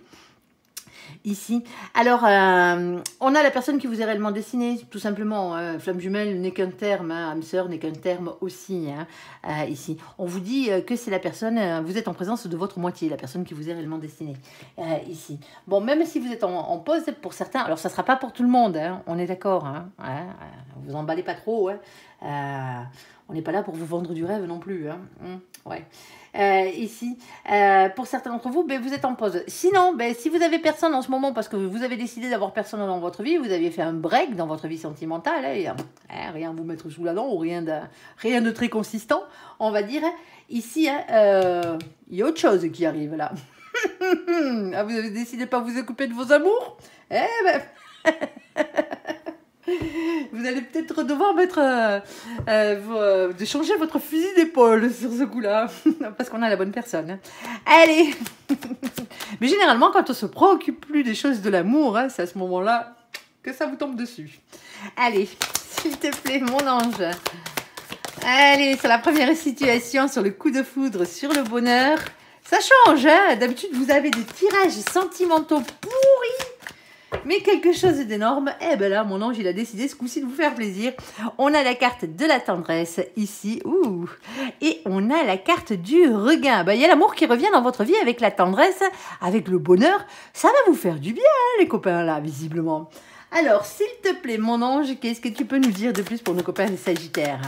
ici. Alors, euh, on a la personne qui vous est réellement destinée, tout simplement. Euh, flamme jumelle n'est qu'un terme, hein, âme sœur n'est qu'un terme aussi, hein, euh, ici. On vous dit que c'est la personne, vous êtes en présence de votre moitié, la personne qui vous est réellement destinée, ici. Bon, même si vous êtes en, pause, pour certains, alors ça sera pas pour tout le monde, hein, on est d'accord, hein, vous emballez pas trop, on n'est pas là pour vous vendre du rêve non plus. Hein. Hum, ouais. Euh, ici, euh, pour certains d'entre vous, ben, vous êtes en pause. Sinon, ben, si vous avez personne en ce moment parce que vous avez décidé d'avoir personne dans votre vie, vous aviez fait un break dans votre vie sentimentale, hein, et, hein, hein, rien vous mettre sous la dent ou rien de, rien de très consistant, on va dire. Ici, il euh, y a autre chose qui arrive là. *laughs* ah, vous avez décidé de pas vous occuper de vos amours Eh ben *laughs* *laughs* Vous allez peut-être devoir mettre, euh, euh, euh, de changer votre fusil d'épaule sur ce coup-là, *laughs* parce qu'on a la bonne personne. Allez *laughs* Mais généralement, quand on se préoccupe plus des choses de l'amour, hein, c'est à ce moment-là que ça vous tombe dessus. Allez, s'il te plaît, mon ange. Allez, sur la première situation, sur le coup de foudre, sur le bonheur, ça change. Hein. D'habitude, vous avez des tirages sentimentaux pourris mais quelque chose d'énorme. Eh ben là, mon ange, il a décidé ce coup-ci de vous faire plaisir. On a la carte de la tendresse ici, ouh, et on a la carte du regain. Ben, il y a l'amour qui revient dans votre vie avec la tendresse, avec le bonheur. Ça va vous faire du bien, hein, les copains, là, visiblement. Alors, s'il te plaît, mon ange, qu'est-ce que tu peux nous dire de plus pour nos copains des Sagittaires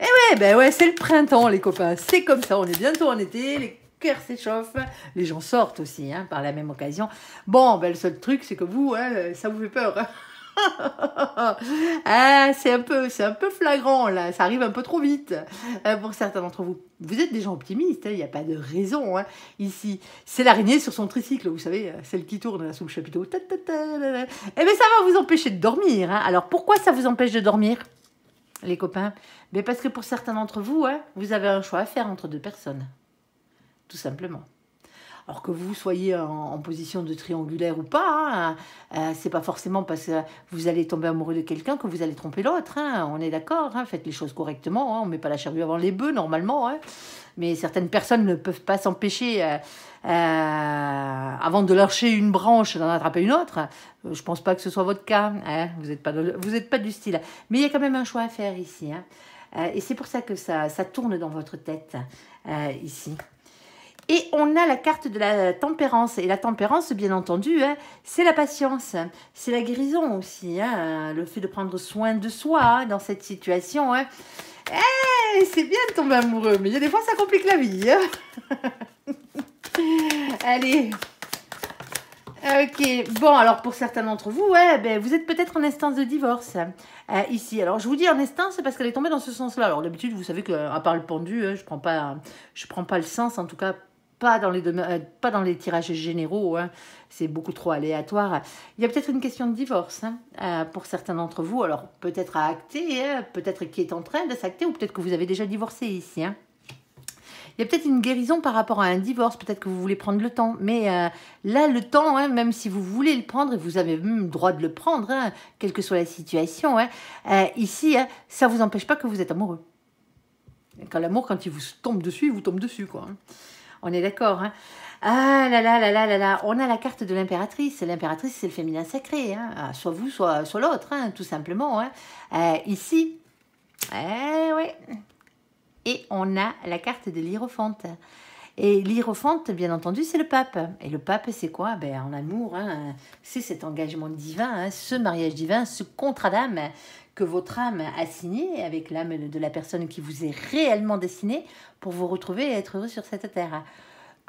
Eh ouais, ben ouais, c'est le printemps, les copains. C'est comme ça, on est bientôt en été. Les cœur s'échauffe. Les gens sortent aussi hein, par la même occasion. Bon, ben, le seul truc, c'est que vous, hein, euh, ça vous fait peur. Hein. *laughs* ah, c'est un peu, c'est un peu flagrant là. Ça arrive un peu trop vite hein, pour certains d'entre vous. Vous êtes des gens optimistes. Hein, il n'y a pas de raison hein, ici. C'est l'araignée sur son tricycle, vous savez, euh, celle qui tourne sous le chapiteau. Et eh bien, ça va vous empêcher de dormir. Alors, pourquoi ça vous empêche de dormir, les copains Mais ben, parce que pour certains d'entre vous, vous avez un choix à faire entre deux personnes tout simplement. Alors que vous soyez en, position de triangulaire ou pas, ce hein, n'est euh, c'est pas forcément parce que vous allez tomber amoureux de quelqu'un que vous allez tromper l'autre. Hein, on est d'accord, hein, faites les choses correctement. on met pas la charrue avant les bœufs normalement. mais certaines personnes ne peuvent pas s'empêcher. Euh, euh, avant de lâcher une branche, d'en attraper une autre. Je pense pas que ce soit votre cas. vous n'êtes pas, vous êtes pas du style. Mais il y a quand même un choix à faire ici. et c'est pour ça que ça, tourne dans votre tête ici. Et on a la carte de la tempérance. Et la tempérance, bien entendu, hein, c'est la patience, c'est la guérison aussi, hein. le fait de prendre soin de soi dans cette situation. Hein. Eh, c'est bien de tomber amoureux, mais il y a des fois, ça complique la vie. *laughs* Allez. Ok, bon, alors pour certains d'entre vous, ouais, ben, vous êtes peut-être en instance de divorce ici. Alors je vous dis en instance parce qu'elle est tombée dans ce sens-là. Alors d'habitude, vous savez qu'à part le pendu, je ne prends, pas, je prends pas le sens, en tout cas pas dans les, euh, pas dans les tirages généraux, hein. c'est beaucoup trop aléatoire. Il y a peut-être une question de divorce hein, euh, pour certains d'entre vous, alors peut-être à acter, hein, peut-être qui est en train de s'acter, ou peut-être que vous avez déjà divorcé ici. Hein. Il y a peut-être une guérison par rapport à un divorce, peut-être que vous voulez prendre le temps, mais euh, là, le temps, hein, même si vous voulez le prendre, et vous avez même le droit de le prendre, quelle que soit la situation, ici, ça ne vous empêche pas que vous êtes amoureux. quand l'amour, quand il vous tombe dessus, il vous tombe dessus, quoi. On est d'accord, hein. Ah là là là là là là, on a la carte de l'impératrice. L'impératrice, c'est le féminin sacré, hein. ah, soit vous, soit, l'autre, hein, tout simplement. Euh, ici, eh ouais. Et on a la carte de l'Hiérophante. Et l'Hiérophante, bien entendu, c'est le pape. Et le pape, c'est quoi ben, En amour, c'est cet engagement divin, ce mariage divin, ce contrat d'âme que votre âme a signé avec l'âme de la personne qui vous est réellement destinée pour vous retrouver et être heureux sur cette terre.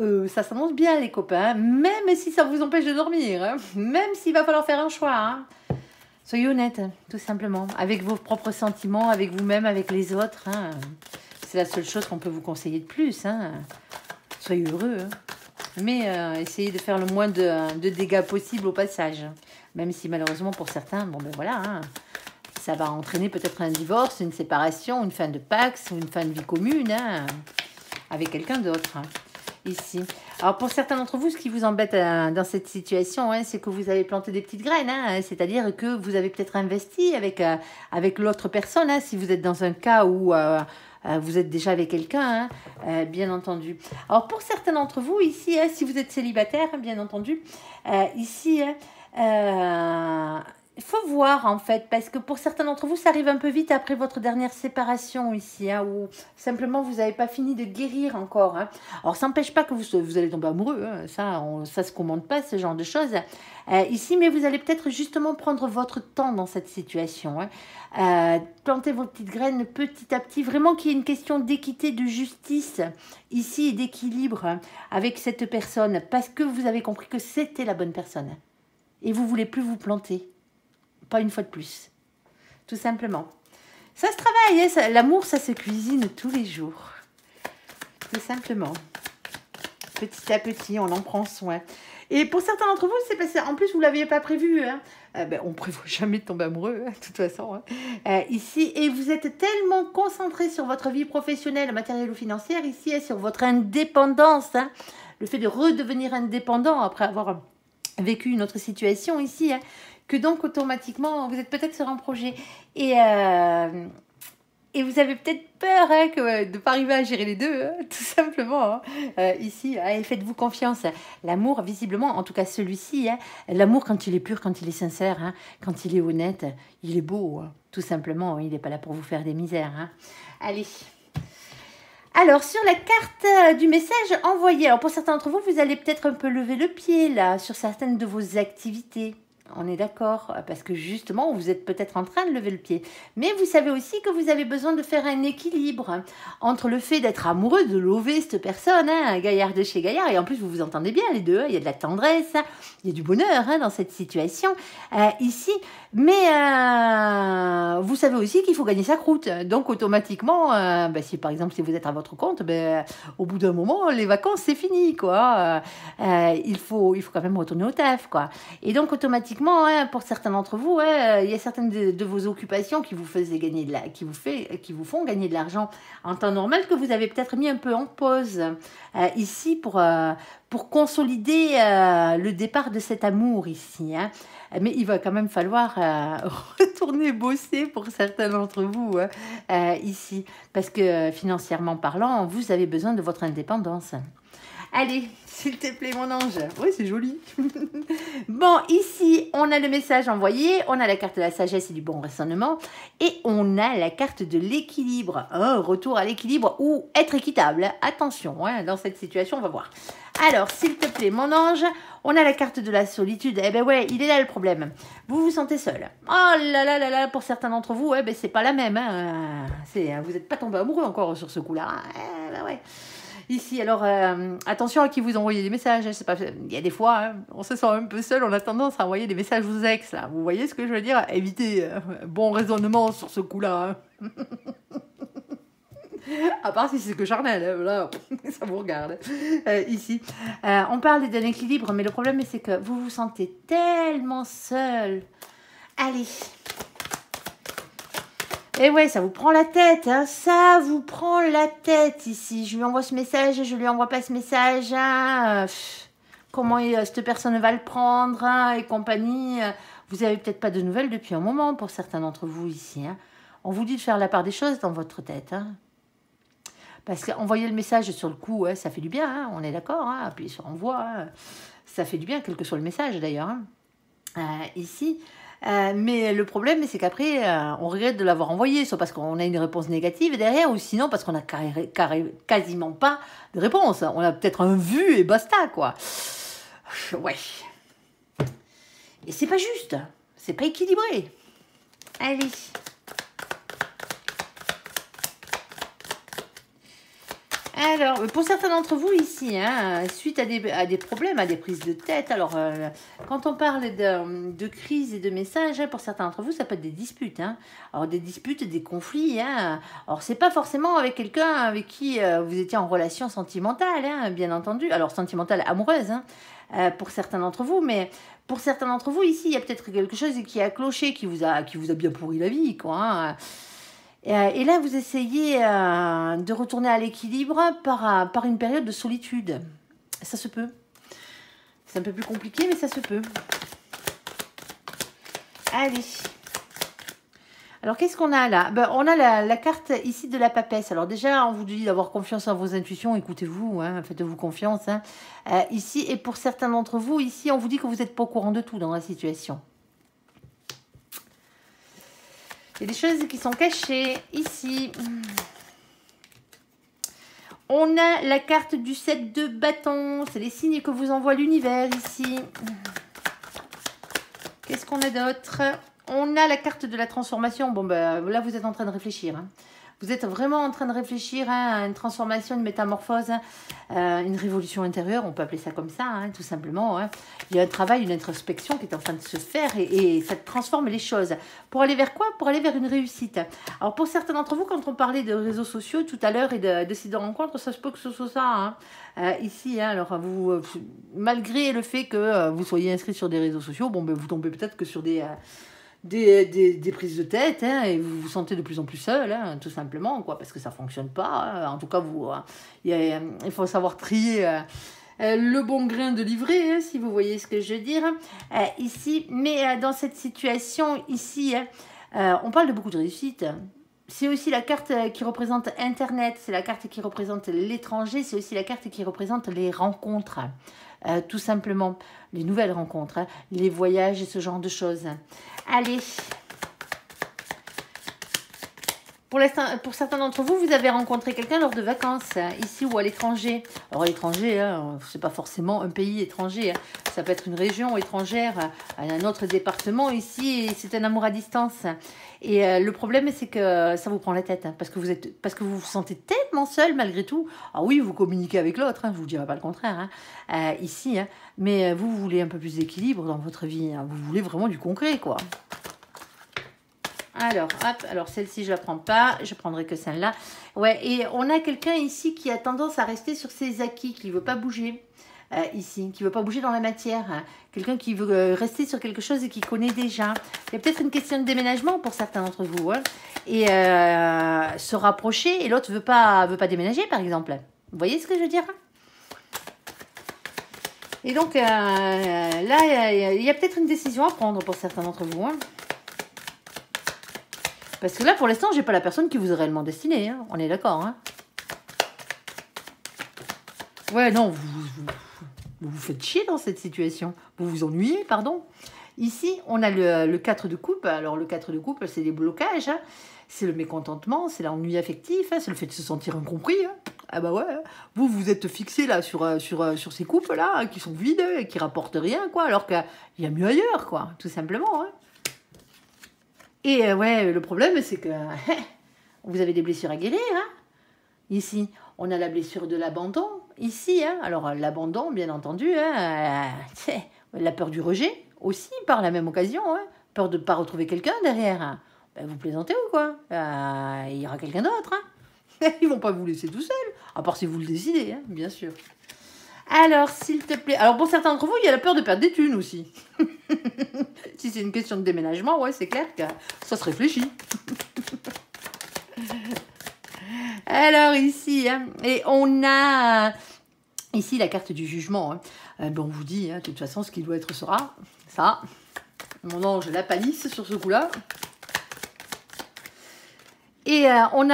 Euh, ça s'annonce bien les copains, même si ça vous empêche de dormir, hein. même s'il va falloir faire un choix. Hein. Soyez honnête, tout simplement, avec vos propres sentiments, avec vous-même, avec les autres. Hein. C'est la seule chose qu'on peut vous conseiller de plus. Soyez heureux, mais euh, essayez de faire le moins de, de, dégâts possible au passage. Même si malheureusement pour certains, bon ben voilà, ça va entraîner peut-être un divorce, une séparation, une fin de pax ou une fin de vie commune hein, avec quelqu'un d'autre. Hein, ici. Alors pour certains d'entre vous, ce qui vous embête euh, dans cette situation, hein, c'est que vous avez planté des petites graines, c'est-à-dire que vous avez peut-être investi avec, euh, avec l'autre personne, si vous êtes dans un cas où euh, vous êtes déjà avec quelqu'un, bien entendu. Alors pour certains d'entre vous ici, si vous êtes célibataire, bien entendu, ici, il faut voir en fait, parce que pour certains d'entre vous, ça arrive un peu vite après votre dernière séparation ici, hein, ou simplement vous n'avez pas fini de guérir encore. Hein. Alors, ça n'empêche pas que vous, allez tomber amoureux, hein, ça ne ça se commande pas, ce genre de choses. Euh, ici, mais vous allez peut-être justement prendre votre temps dans cette situation. Euh, planter vos petites graines petit à petit, vraiment qu'il y ait une question d'équité, de justice ici et d'équilibre avec cette personne, parce que vous avez compris que c'était la bonne personne. Et vous voulez plus vous planter pas une fois de plus. Tout simplement. Ça se travaille, hein, l'amour, ça se cuisine tous les jours. Tout simplement. Petit à petit, on en prend soin. Et pour certains d'entre vous, c'est passé. en plus, vous ne l'aviez pas prévu. Hein. Euh, ben, on ne prévoit *laughs* jamais de tomber amoureux, hein, de toute façon. Euh, ici, et vous êtes tellement concentré sur votre vie professionnelle, matérielle ou financière, ici, et sur votre indépendance. Le fait de redevenir indépendant après avoir vécu une autre situation ici, hein, que donc automatiquement, vous êtes peut-être sur un projet. Et, euh, et vous avez peut-être peur hein, que, euh, de ne pas arriver à gérer les deux, hein, *laughs* tout simplement. Euh, ici, ici, faites-vous confiance. L'amour, visiblement, en tout cas celui-ci, l'amour quand il est pur, quand il est sincère, quand il est honnête, il est beau, tout simplement. Il n'est pas là pour vous faire des misères. Allez alors, sur la carte euh, du message envoyé, pour certains d'entre vous, vous allez peut-être un peu lever le pied là sur certaines de vos activités. On est d'accord, euh, parce que justement, vous êtes peut-être en train de lever le pied. Mais vous savez aussi que vous avez besoin de faire un équilibre hein, entre le fait d'être amoureux, de lover cette personne, hein, un gaillard de chez gaillard, et en plus vous vous entendez bien les deux, hein, il y a de la tendresse, il y a du bonheur dans cette situation euh, ici. Mais euh, vous savez aussi qu'il faut gagner sa croûte. Donc automatiquement, ben, si par exemple si vous êtes à votre compte, ben, au bout d'un moment, les vacances c'est fini, quoi. il faut, il faut quand même retourner au taf, quoi. Et donc automatiquement Hein, pour certains d'entre vous, hein, euh, il y a certaines de, vos occupations qui vous, faisaient gagner de qui, vous fait, qui vous font gagner de l'argent en temps normal que vous avez peut-être mis un peu en pause euh, ici pour, euh, pour consolider le départ de cet amour ici. Hein. Mais il va quand même falloir *laughs* retourner bosser pour certains d'entre vous ici. Parce que financièrement parlant, vous avez besoin de votre indépendance. Allez, s'il te plaît, mon ange. Oui, c'est joli. *laughs* Bon, ici, on a le message envoyé, on a la carte de la sagesse et du bon raisonnement, et on a la carte de l'équilibre. un retour à l'équilibre ou être équitable. Attention, hein, dans cette situation, on va voir. Alors, s'il te plaît, mon ange, on a la carte de la solitude. Eh ben ouais, il est là le problème. Vous vous sentez seul. Oh là là là là, pour certains d'entre vous, eh ben c'est pas la même. Hein. Hein, vous n'êtes pas tombé amoureux encore sur ce coup-là. Eh ben ouais ici. Alors, euh, attention à qui vous envoyez des messages. Hein, je pas, il y a des fois, hein, on se sent un peu seul, on a tendance à envoyer des messages aux ex. Là. Vous voyez ce que je veux dire Évitez euh, bon raisonnement sur ce coup-là. Hein. *laughs* à part si c'est que charnel, là, *laughs* ça vous regarde. Euh, ici, on parle d'un équilibre, mais le problème, c'est que vous vous sentez tellement seul. Allez, et eh ouais, ça vous prend la tête, hein, ça vous prend la tête ici. Je lui envoie ce message, je lui envoie pas ce message. Hein. Euh, comment euh, cette personne va le prendre hein, et compagnie. Euh. Vous avez peut-être pas de nouvelles depuis un moment pour certains d'entre vous ici. Hein. On vous dit de faire la part des choses dans votre tête. Parce qu'envoyer le message sur le coup, ça fait du bien, on est d'accord. puis sur envoi, ça fait du bien, quel que soit le message d'ailleurs. ici, euh, mais le problème, c'est qu'après, euh, on regrette de l'avoir envoyé, soit parce qu'on a une réponse négative derrière, ou sinon parce qu'on n'a quasiment pas de réponse. On a peut-être un vu et basta, quoi. Ouais. Et c'est pas juste, c'est pas équilibré. Allez. Alors, pour certains d'entre vous ici, hein, suite à des, problèmes, à des prises de tête, alors euh, quand on parle de, crise et de messages, hein, pour certains d'entre vous, ça peut être des disputes. Hein. Alors, des disputes, des conflits. Hein. Alors, c'est pas forcément avec quelqu'un avec qui euh, vous étiez en relation sentimentale, hein, bien entendu. Alors, sentimentale, amoureuse, euh, pour certains d'entre vous, mais pour certains d'entre vous ici, il y a peut-être quelque chose qui a cloché, qui vous a, qui vous a bien pourri la vie, quoi. Euh, et là, vous essayez euh, de retourner à l'équilibre euh, par, une période de solitude. Ça se peut. C'est un peu plus compliqué, mais ça se peut. Allez. Alors, qu'est-ce qu'on a là ben, On a la, carte ici de la papesse. Alors déjà, on vous dit d'avoir confiance en vos intuitions. Écoutez-vous, hein, faites-vous confiance. Hein. ici, et pour certains d'entre vous, ici, on vous dit que vous n'êtes pas au courant de tout dans la situation. Il y a des choses qui sont cachées ici. Hmm. On a la carte du 7 de bâton. C'est les signes que vous envoie l'univers ici. Hmm. Qu'est-ce qu'on a d'autre On a la carte de la transformation. Bon, ben là, vous êtes en train de réfléchir. Hein. Vous êtes vraiment en train de réfléchir hein, à une transformation, une métamorphose, hein. euh, une révolution intérieure, on peut appeler ça comme ça, hein, tout simplement. Il y a un travail, une introspection qui est en train de se faire et, ça transforme les choses. Pour aller vers quoi Pour aller vers une réussite. Alors pour certains d'entre vous, quand on parlait de réseaux sociaux tout à l'heure et de, de ces rencontres, ça se peut que ce soit ça. Euh, ici, alors vous, euh, malgré le fait que vous soyez inscrit sur des réseaux sociaux, bon, ben, vous tombez peut-être que sur des des, prises de tête hein, et vous vous sentez de plus en plus seul, hein, tout simplement, quoi, parce que ça fonctionne pas. Hein. en tout cas, vous, il faut savoir trier. Euh, euh, le bon grain de livret, si vous voyez ce que je veux dire, euh, ici. Mais dans cette situation ici, on parle de beaucoup de réussite. C'est aussi la carte qui représente Internet, c'est la carte qui représente l'étranger, c'est aussi la carte qui représente les rencontres. Euh, tout simplement les nouvelles rencontres, hein, les voyages et ce genre de choses. Allez pour, pour certains d'entre vous, vous avez rencontré quelqu'un lors de vacances, hein, ici ou à l'étranger. Alors à l'étranger, hein, c'est ce n'est pas forcément un pays étranger. Hein. Ça peut être une région étrangère, un autre département. Ici, c'est un amour à distance. Et euh, le problème, c'est que ça vous prend la tête. parce, que vous êtes, parce que vous vous sentez tellement seul malgré tout. Ah oui, vous communiquez avec l'autre, je ne vous dirai pas le contraire euh, ici. mais vous, euh, vous voulez un peu plus d'équilibre dans votre vie. vous voulez vraiment du concret, quoi. Alors, alors celle-ci, je la prends pas. Je prendrai que celle-là. Ouais, et on a quelqu'un ici qui a tendance à rester sur ses acquis, qui ne veut pas bouger. Euh, ici, qui ne veut pas bouger dans la matière, hein. quelqu'un qui veut euh, rester sur quelque chose et qui connaît déjà. Il y a peut-être une question de déménagement pour certains d'entre vous, hein. et euh, se rapprocher, et l'autre ne veut pas, veut pas déménager, par exemple. Vous voyez ce que je veux dire hein. Et donc, là, il y a, peut-être une décision à prendre pour certains d'entre vous. Parce que là, pour l'instant, j'ai pas la personne qui vous est réellement destinée. Hein. On est d'accord. Hein. Ouais, non, vous, vous, faites chier dans cette situation. Vous vous ennuyez, pardon. Ici, on a le, 4 de coupe. Alors, le 4 de coupe, c'est des blocages. Hein. C'est le mécontentement, c'est l'ennui affectif, c'est le fait de se sentir incompris. Ah bah ouais, vous vous êtes fixé là sur, euh, euh, sur, ces coupes là qui sont vides et qui rapportent rien quoi, alors qu'il y a mieux ailleurs quoi, tout simplement. Et euh, ouais, euh, le problème, c'est que *laughs* vous avez des blessures à guérir. Hein Ici, on a la blessure de l'abandon. Ici, hein. alors euh, l'abandon, bien entendu, hein, *laughs* la peur du rejet aussi, par la même occasion. Hein. Peur de ne pas retrouver quelqu'un derrière. Ben, vous plaisantez ou quoi Il y aura quelqu'un d'autre. *laughs* Ils vont pas vous laisser tout seul, à part si vous le décidez, bien sûr. Alors, s'il te plaît. Alors, pour certains d'entre vous, il y a la peur de perdre des thunes aussi. *laughs* si c'est une question de déménagement, ouais, c'est clair que ça se réfléchit. *laughs* Alors, ici, hein, et on a ici la carte du jugement. Hein. Euh, on vous dit, hein, de toute façon, ce qui doit être sera. Ça. Mon ange, la palisse sur ce coup-là. Et euh, euh, on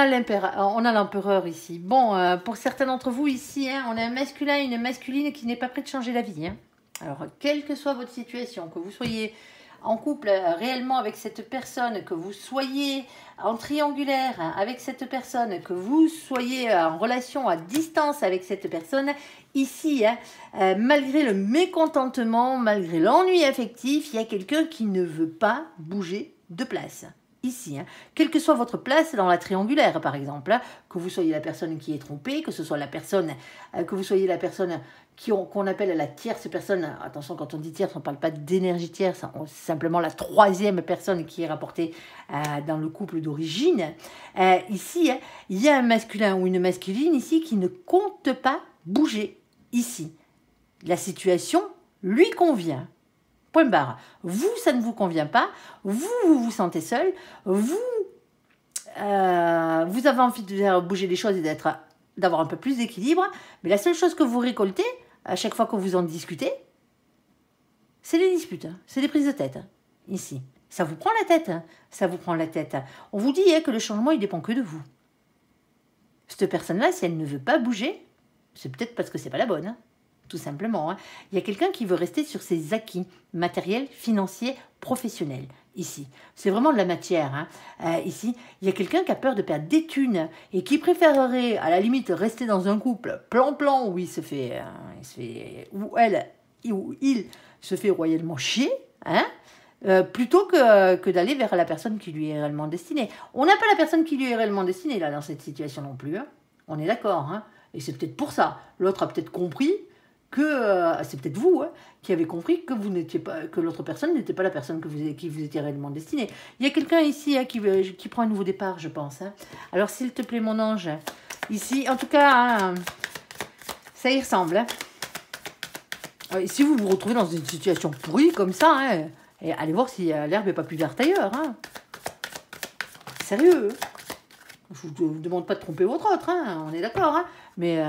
a l'empereur ici. Bon, euh, pour certains d'entre vous ici, hein, on a un masculin et une masculine qui n'est pas prêt de changer la vie. Hein. Alors, quelle que soit votre situation, que vous soyez en couple réellement avec cette personne, que vous soyez en triangulaire hein, avec cette personne, que vous soyez en relation à distance avec cette personne, ici, malgré le mécontentement, malgré l'ennui affectif, il y a quelqu'un qui ne veut pas bouger de place ici. Hein. Quelle que soit votre place dans la triangulaire, par exemple, hein, que vous soyez la personne qui est trompée, que ce soit la personne, euh, que vous soyez la personne qu'on appelle la tierce personne. Attention, quand on dit tierce, on ne parle pas d'énergie tierce, hein, c'est simplement la troisième personne qui est rapportée euh, dans le couple d'origine. Euh, ici, il y a un masculin ou une masculine ici qui ne compte pas bouger ici. La situation lui convient. Point barre. Vous, ça ne vous convient pas. Vous, vous vous sentez seul. Vous, euh, vous avez envie de faire bouger les choses et d'être, d'avoir un peu plus d'équilibre. Mais la seule chose que vous récoltez à chaque fois que vous en discutez, c'est des disputes, hein. c'est des prises de tête hein, ici. Ça vous prend la tête, hein. ça vous prend la tête. On vous dit que le changement, il dépend que de vous. Cette personne-là, si elle ne veut pas bouger, c'est peut-être parce que c'est pas la bonne tout simplement. Hein. Il y a quelqu'un qui veut rester sur ses acquis matériels, financiers, professionnels. Ici, c'est vraiment de la matière. Hein. Euh, ici, il y a quelqu'un qui a peur de perdre des thunes et qui préférerait, à la limite, rester dans un couple plan-plan où il se fait, euh, où elle, où il se fait royalement chier, hein, euh, plutôt que, d'aller vers la personne qui lui est réellement destinée. On n'a pas la personne qui lui est réellement destinée là dans cette situation non plus. Hein. On est d'accord. Et c'est peut-être pour ça. L'autre a peut-être compris que euh, c'est peut-être vous hein, qui avez compris que vous n'étiez pas que l'autre personne n'était pas la personne que vous qui vous étiez réellement destinée. Il y a quelqu'un ici hein, qui qui prend un nouveau départ, je pense. Hein. Alors s'il te plaît, mon ange, ici, en tout cas, ça y ressemble. si euh, vous vous retrouvez dans une situation pourrie comme ça, allez voir si euh, l'herbe n'est pas plus verte ailleurs. Sérieux. Je ne vous demande pas de tromper votre autre, on est d'accord. Mais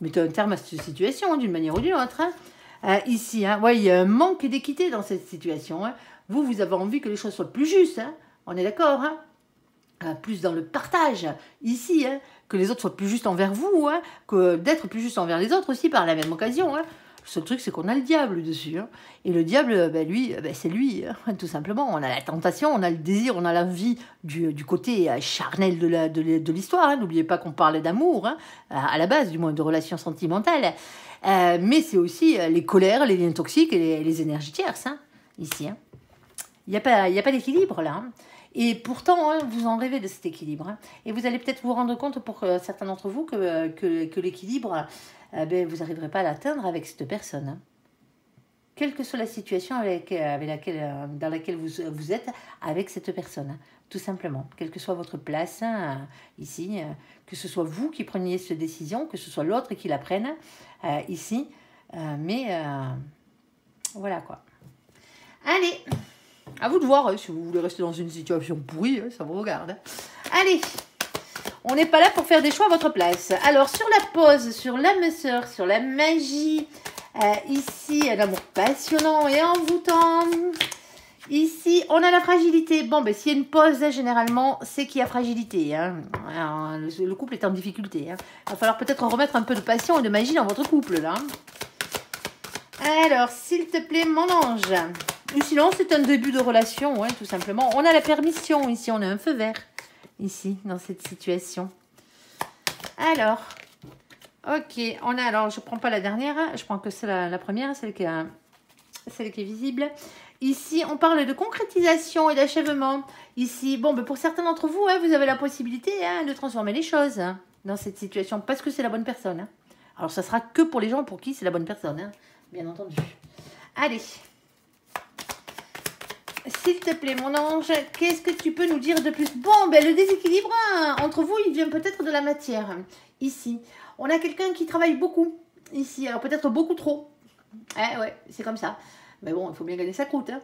mettez un terme à cette situation d'une manière ou d'une autre. Hein. Euh, ici, hein, il y a un manque d'équité dans cette situation. Hein. Vous, vous avez envie que les choses soient plus justes, on est d'accord euh, plus dans le partage ici, que les autres soient plus justes envers vous, que d'être plus juste envers les autres aussi par la même occasion. Le seul truc, c'est qu'on a le diable dessus. Hein. Et le diable, ben lui, ben c'est lui, hein, tout simplement. On a la tentation, on a le désir, on a l'envie du, euh, du côté charnel de l'histoire. De hein. N'oubliez pas qu'on parlait d'amour, à la base, du moins, de relations sentimentales. mais c'est aussi les colères, les liens toxiques et les, énergies tierces, ici. Il n'y a pas, y a pas d'équilibre, là. Et pourtant, vous en rêvez de cet équilibre. Et vous allez peut-être vous rendre compte, pour certains d'entre vous, que, que l'équilibre, eh vous n'arriverez pas à l'atteindre avec cette personne. Quelle que soit la situation avec, euh, avec laquelle, euh, dans laquelle euh, vous, êtes avec cette personne, tout simplement. Quelle que soit votre place hein, ici, que ce soit vous qui preniez cette décision, que ce soit l'autre qui la prenne ici. mais voilà quoi. Allez, à vous de voir hein, si vous voulez rester dans une situation pourrie, hein, ça vous regarde. Allez, on n'est pas là pour faire des choix à votre place. Alors, sur la pause, sur l'âme sœur, sur la magie, euh, ici, un amour passionnant et envoûtant. Ici, on a la fragilité. Bon, ben, s'il y a une pause, généralement, c'est qu'il y a fragilité. Hein. le, couple est en difficulté. Il hein. va falloir peut-être remettre un peu de passion et de magie dans votre couple, là. Alors, s'il te plaît, mon ange. Ou sinon, c'est un début de relation, hein, tout simplement. On a la permission ici, on a un feu vert ici, dans cette situation. Alors, ok, on a, alors je ne prends pas la dernière, hein. je prends que c'est la, première, celle qui, celle est visible. Ici, on parle de concrétisation et d'achèvement. Ici, bon, ben, pour certains d'entre vous, hein, vous avez la possibilité hein, de transformer les choses dans cette situation parce que c'est la bonne personne. Alors, ça sera que pour les gens pour qui c'est la bonne personne, bien entendu. Allez, s'il te plaît, mon ange, qu'est-ce que tu peux nous dire de plus Bon, ben, le déséquilibre hein, entre vous, il vient peut-être de la matière. Ici, on a quelqu'un qui travaille beaucoup. Ici, alors peut-être beaucoup trop. Eh ouais, c'est comme ça. Mais bon, il faut bien gagner sa croûte. Hein.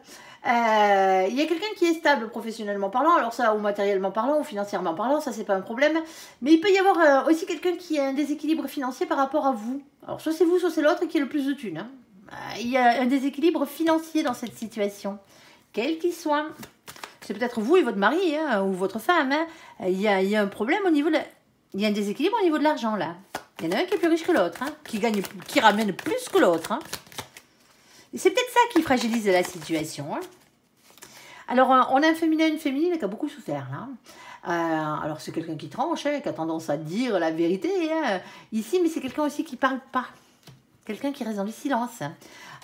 Euh, il y a quelqu'un qui est stable professionnellement parlant, alors ça, ou matériellement parlant, ou financièrement parlant, ça c'est pas un problème. Mais il peut y avoir euh, aussi quelqu'un qui a un déséquilibre financier par rapport à vous. Alors soit c'est vous, soit c'est l'autre qui a le plus de thunes. Hein. Euh, il y a un déséquilibre financier dans cette situation quel qu'il soit. C'est peut-être vous et votre mari hein, ou votre femme. Hein. Il, y a, un problème au niveau de... Il y a un déséquilibre au niveau de l'argent, là. Il y en a un qui est plus riche que l'autre, hein, qui, gagne, qui ramène plus que l'autre. C'est peut-être ça qui fragilise la situation. Alors, euh, on a un féminin, une féminine qui a beaucoup souffert, là. Euh, alors, c'est quelqu'un qui tranche, qui a tendance à dire la vérité ici, mais c'est quelqu'un aussi qui parle pas. Quelqu'un qui reste dans le silence.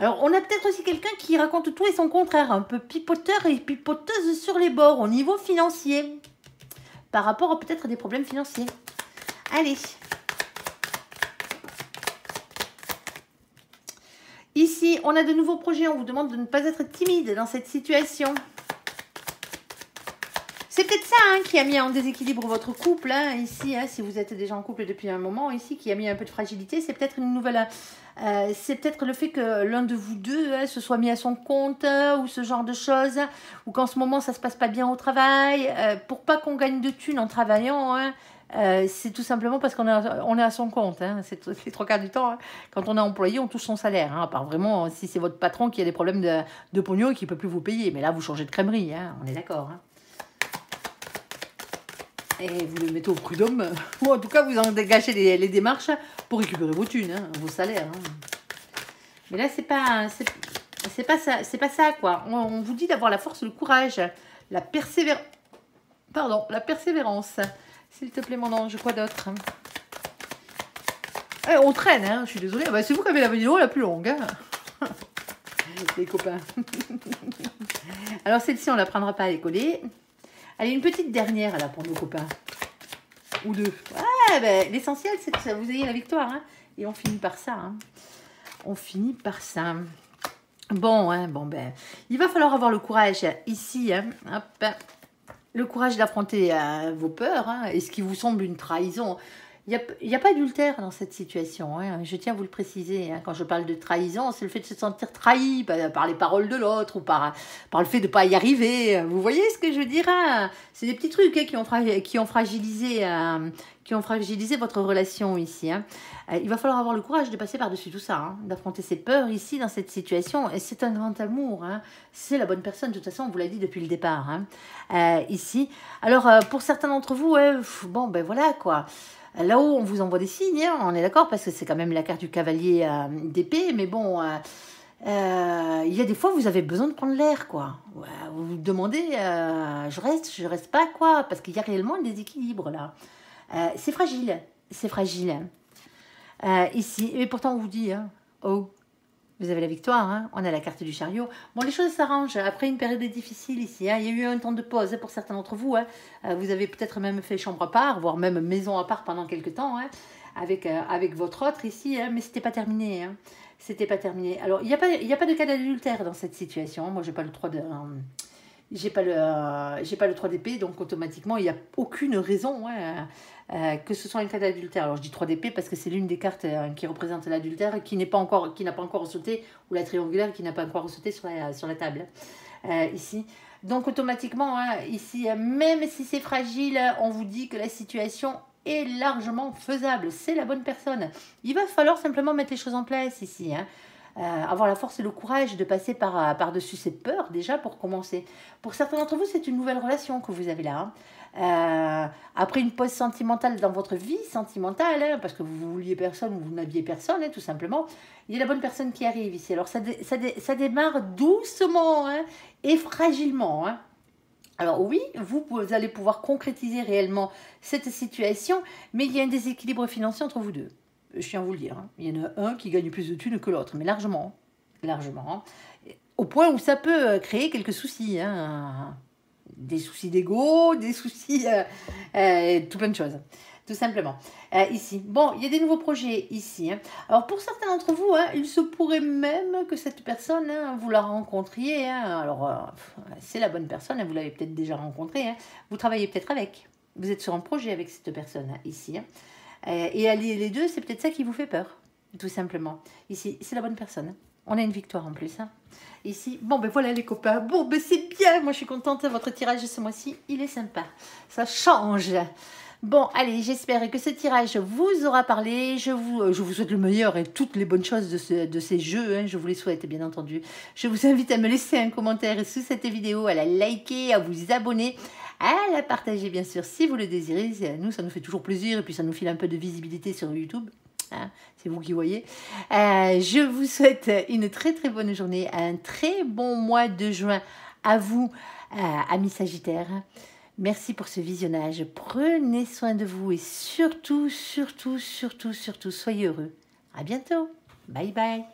Alors, on a peut-être aussi quelqu'un qui raconte tout et son contraire, un peu pipoteur et pipoteuse sur les bords au niveau financier, par rapport à peut-être des problèmes financiers. Allez. Ici, on a de nouveaux projets. On vous demande de ne pas être timide dans cette situation. C'est peut-être ça hein, qui a mis en déséquilibre votre couple, hein, ici, hein, si vous êtes déjà en couple depuis un moment, ici, qui a mis un peu de fragilité. C'est peut-être une nouvelle... Euh, c'est peut-être le fait que l'un de vous deux se soit mis à son compte ou ce genre de choses, ou qu'en ce moment, ça se passe pas bien au travail. Euh, pour pas qu'on gagne de thunes en travaillant, euh, c'est tout simplement parce qu'on est, à son compte. C'est les trois quarts du temps. Quand on est employé, on touche son salaire. À part vraiment si c'est votre patron qui a des problèmes de, de pognon et qui peut plus vous payer. Mais là, vous changez de crèmerie. On est d'accord et vous le mettez au prud'homme, *laughs* ou en tout cas vous en dégagez les, démarches pour récupérer vos thunes, hein, vos salaires. Hein. Mais là, c'est pas, pas ça, c'est pas ça quoi. On, vous dit d'avoir la force, le courage, la persévérance. Pardon, la persévérance. S'il te plaît, mon ange, quoi d'autre hein. eh, On traîne, je suis désolée. Ah bah, c'est vous qui avez la vidéo la plus longue. *laughs* les copains. *laughs* Alors celle-ci, on ne la prendra pas à les coller. Allez, une petite dernière là pour nos copains. Ou deux. Ouais, ben, L'essentiel, c'est que vous ayez la victoire. Hein. Et on finit par ça. Hein. on finit par ça. Bon, hein, bon ben, il va falloir avoir le courage ici. Hein. le courage d'affronter euh, vos peurs et ce qui vous semble une trahison. Il n'y a, pas d'adultère dans cette situation, hein. je tiens à vous le préciser. Hein. Quand je parle de trahison, c'est le fait de se sentir trahi bah, par, les paroles de l'autre ou par, par le fait de ne pas y arriver. Vous voyez ce que je veux dire hein. C'est des petits trucs hein, qui, ont qui, ont fragilisé, euh, qui ont fragilisé votre relation ici. Euh, il va falloir avoir le courage de passer par-dessus tout ça, d'affronter ses peurs ici dans cette situation. Et c'est un grand amour, c'est la bonne personne, de toute façon, on vous l'a dit depuis le départ euh, ici. Alors, pour certains d'entre vous, bon, ben voilà quoi. Là-haut, on vous envoie des signes, hein, on est d'accord, parce que c'est quand même la carte du cavalier euh, d'épée, mais bon, euh, euh, il y a des fois, vous avez besoin de prendre l'air, quoi. Vous vous demandez, je reste, je reste pas, quoi, parce qu'il y a réellement un déséquilibre, là. c'est fragile, c'est fragile. ici, Mais pourtant, on vous dit, hein, oh, vous avez la victoire, hein. on a la carte du chariot. Bon, les choses s'arrangent après une période difficile ici. Hein, il y a eu un temps de pause pour certains d'entre vous. Hein. Euh, vous avez peut-être même fait chambre à part, voire même maison à part pendant quelques temps, avec, euh, avec votre autre ici, mais c'était pas terminé. C'était pas terminé. Alors, il n'y a, pas, a pas de cas d'adultère dans cette situation. Moi, n'ai pas le droit de... Euh, j'ai pas le euh, j'ai pas le 3DP donc automatiquement il n'y a aucune raison euh, euh, que ce soit une carte d'adultère. Alors je dis 3DP parce que c'est l'une des cartes qui représente l'adultère qui n'est pas encore qui n'a pas encore sauté ou la triangulaire qui n'a pas encore sauté sur la, sur la table ici. Donc automatiquement hein, ici même si c'est fragile, on vous dit que la situation est largement faisable. C'est la bonne personne. Il va falloir simplement mettre les choses en place ici. Hein. Euh, avoir la force et le courage de passer par, euh, par-dessus ces peurs déjà pour commencer. Pour certains d'entre vous, c'est une nouvelle relation que vous avez là. Hein. Euh, après une pause sentimentale dans votre vie sentimentale, hein, parce que vous ne vouliez personne ou vous n'aviez personne, hein, tout simplement, il y a la bonne personne qui arrive ici. Alors ça, démarre doucement et fragilement. Alors oui, vous, allez pouvoir concrétiser réellement cette situation, mais il y a un déséquilibre financier entre vous deux je tiens à vous le dire, hein. il y en a un qui gagne plus de thunes que l'autre, mais largement, largement. Hein. Au point où ça peut euh, créer quelques soucis, hein. des soucis d'ego, des soucis, euh, euh, tout plein de choses tout simplement. ici. Bon, il y a des nouveaux projets ici. Alors pour certains d'entre vous, il se pourrait même que cette personne, vous la rencontriez. Alors c'est la bonne personne, vous l'avez peut-être déjà rencontrée. Vous travaillez peut-être avec. Vous êtes sur un projet avec cette personne ici. Euh, et allier les deux, c'est peut-être ça qui vous fait peur, tout simplement. Ici, c'est la bonne personne. On a une victoire en plus. Hein. Ici, bon ben voilà les copains. Bon ben c'est bien, moi je suis contente. Hein, votre tirage ce mois-ci, il est sympa. Ça change. Bon, allez, j'espère que ce tirage vous aura parlé. Je vous, euh, vous souhaite le meilleur et toutes les bonnes choses de, ces jeux. Hein. je vous les souhaite, bien entendu. Je vous invite à me laisser un commentaire sous cette vidéo, à la liker, à vous abonner, à la partager bien sûr si vous le désirez. Nous, ça nous fait toujours plaisir et puis ça nous file un peu de visibilité sur YouTube. Hein, c'est vous qui voyez. Euh, je vous souhaite une très très bonne journée, un très bon mois de juin à vous, euh, amis Sagittaire. Merci pour ce visionnage. Prenez soin de vous et surtout, surtout, surtout, surtout, soyez heureux. À bientôt. Bye bye.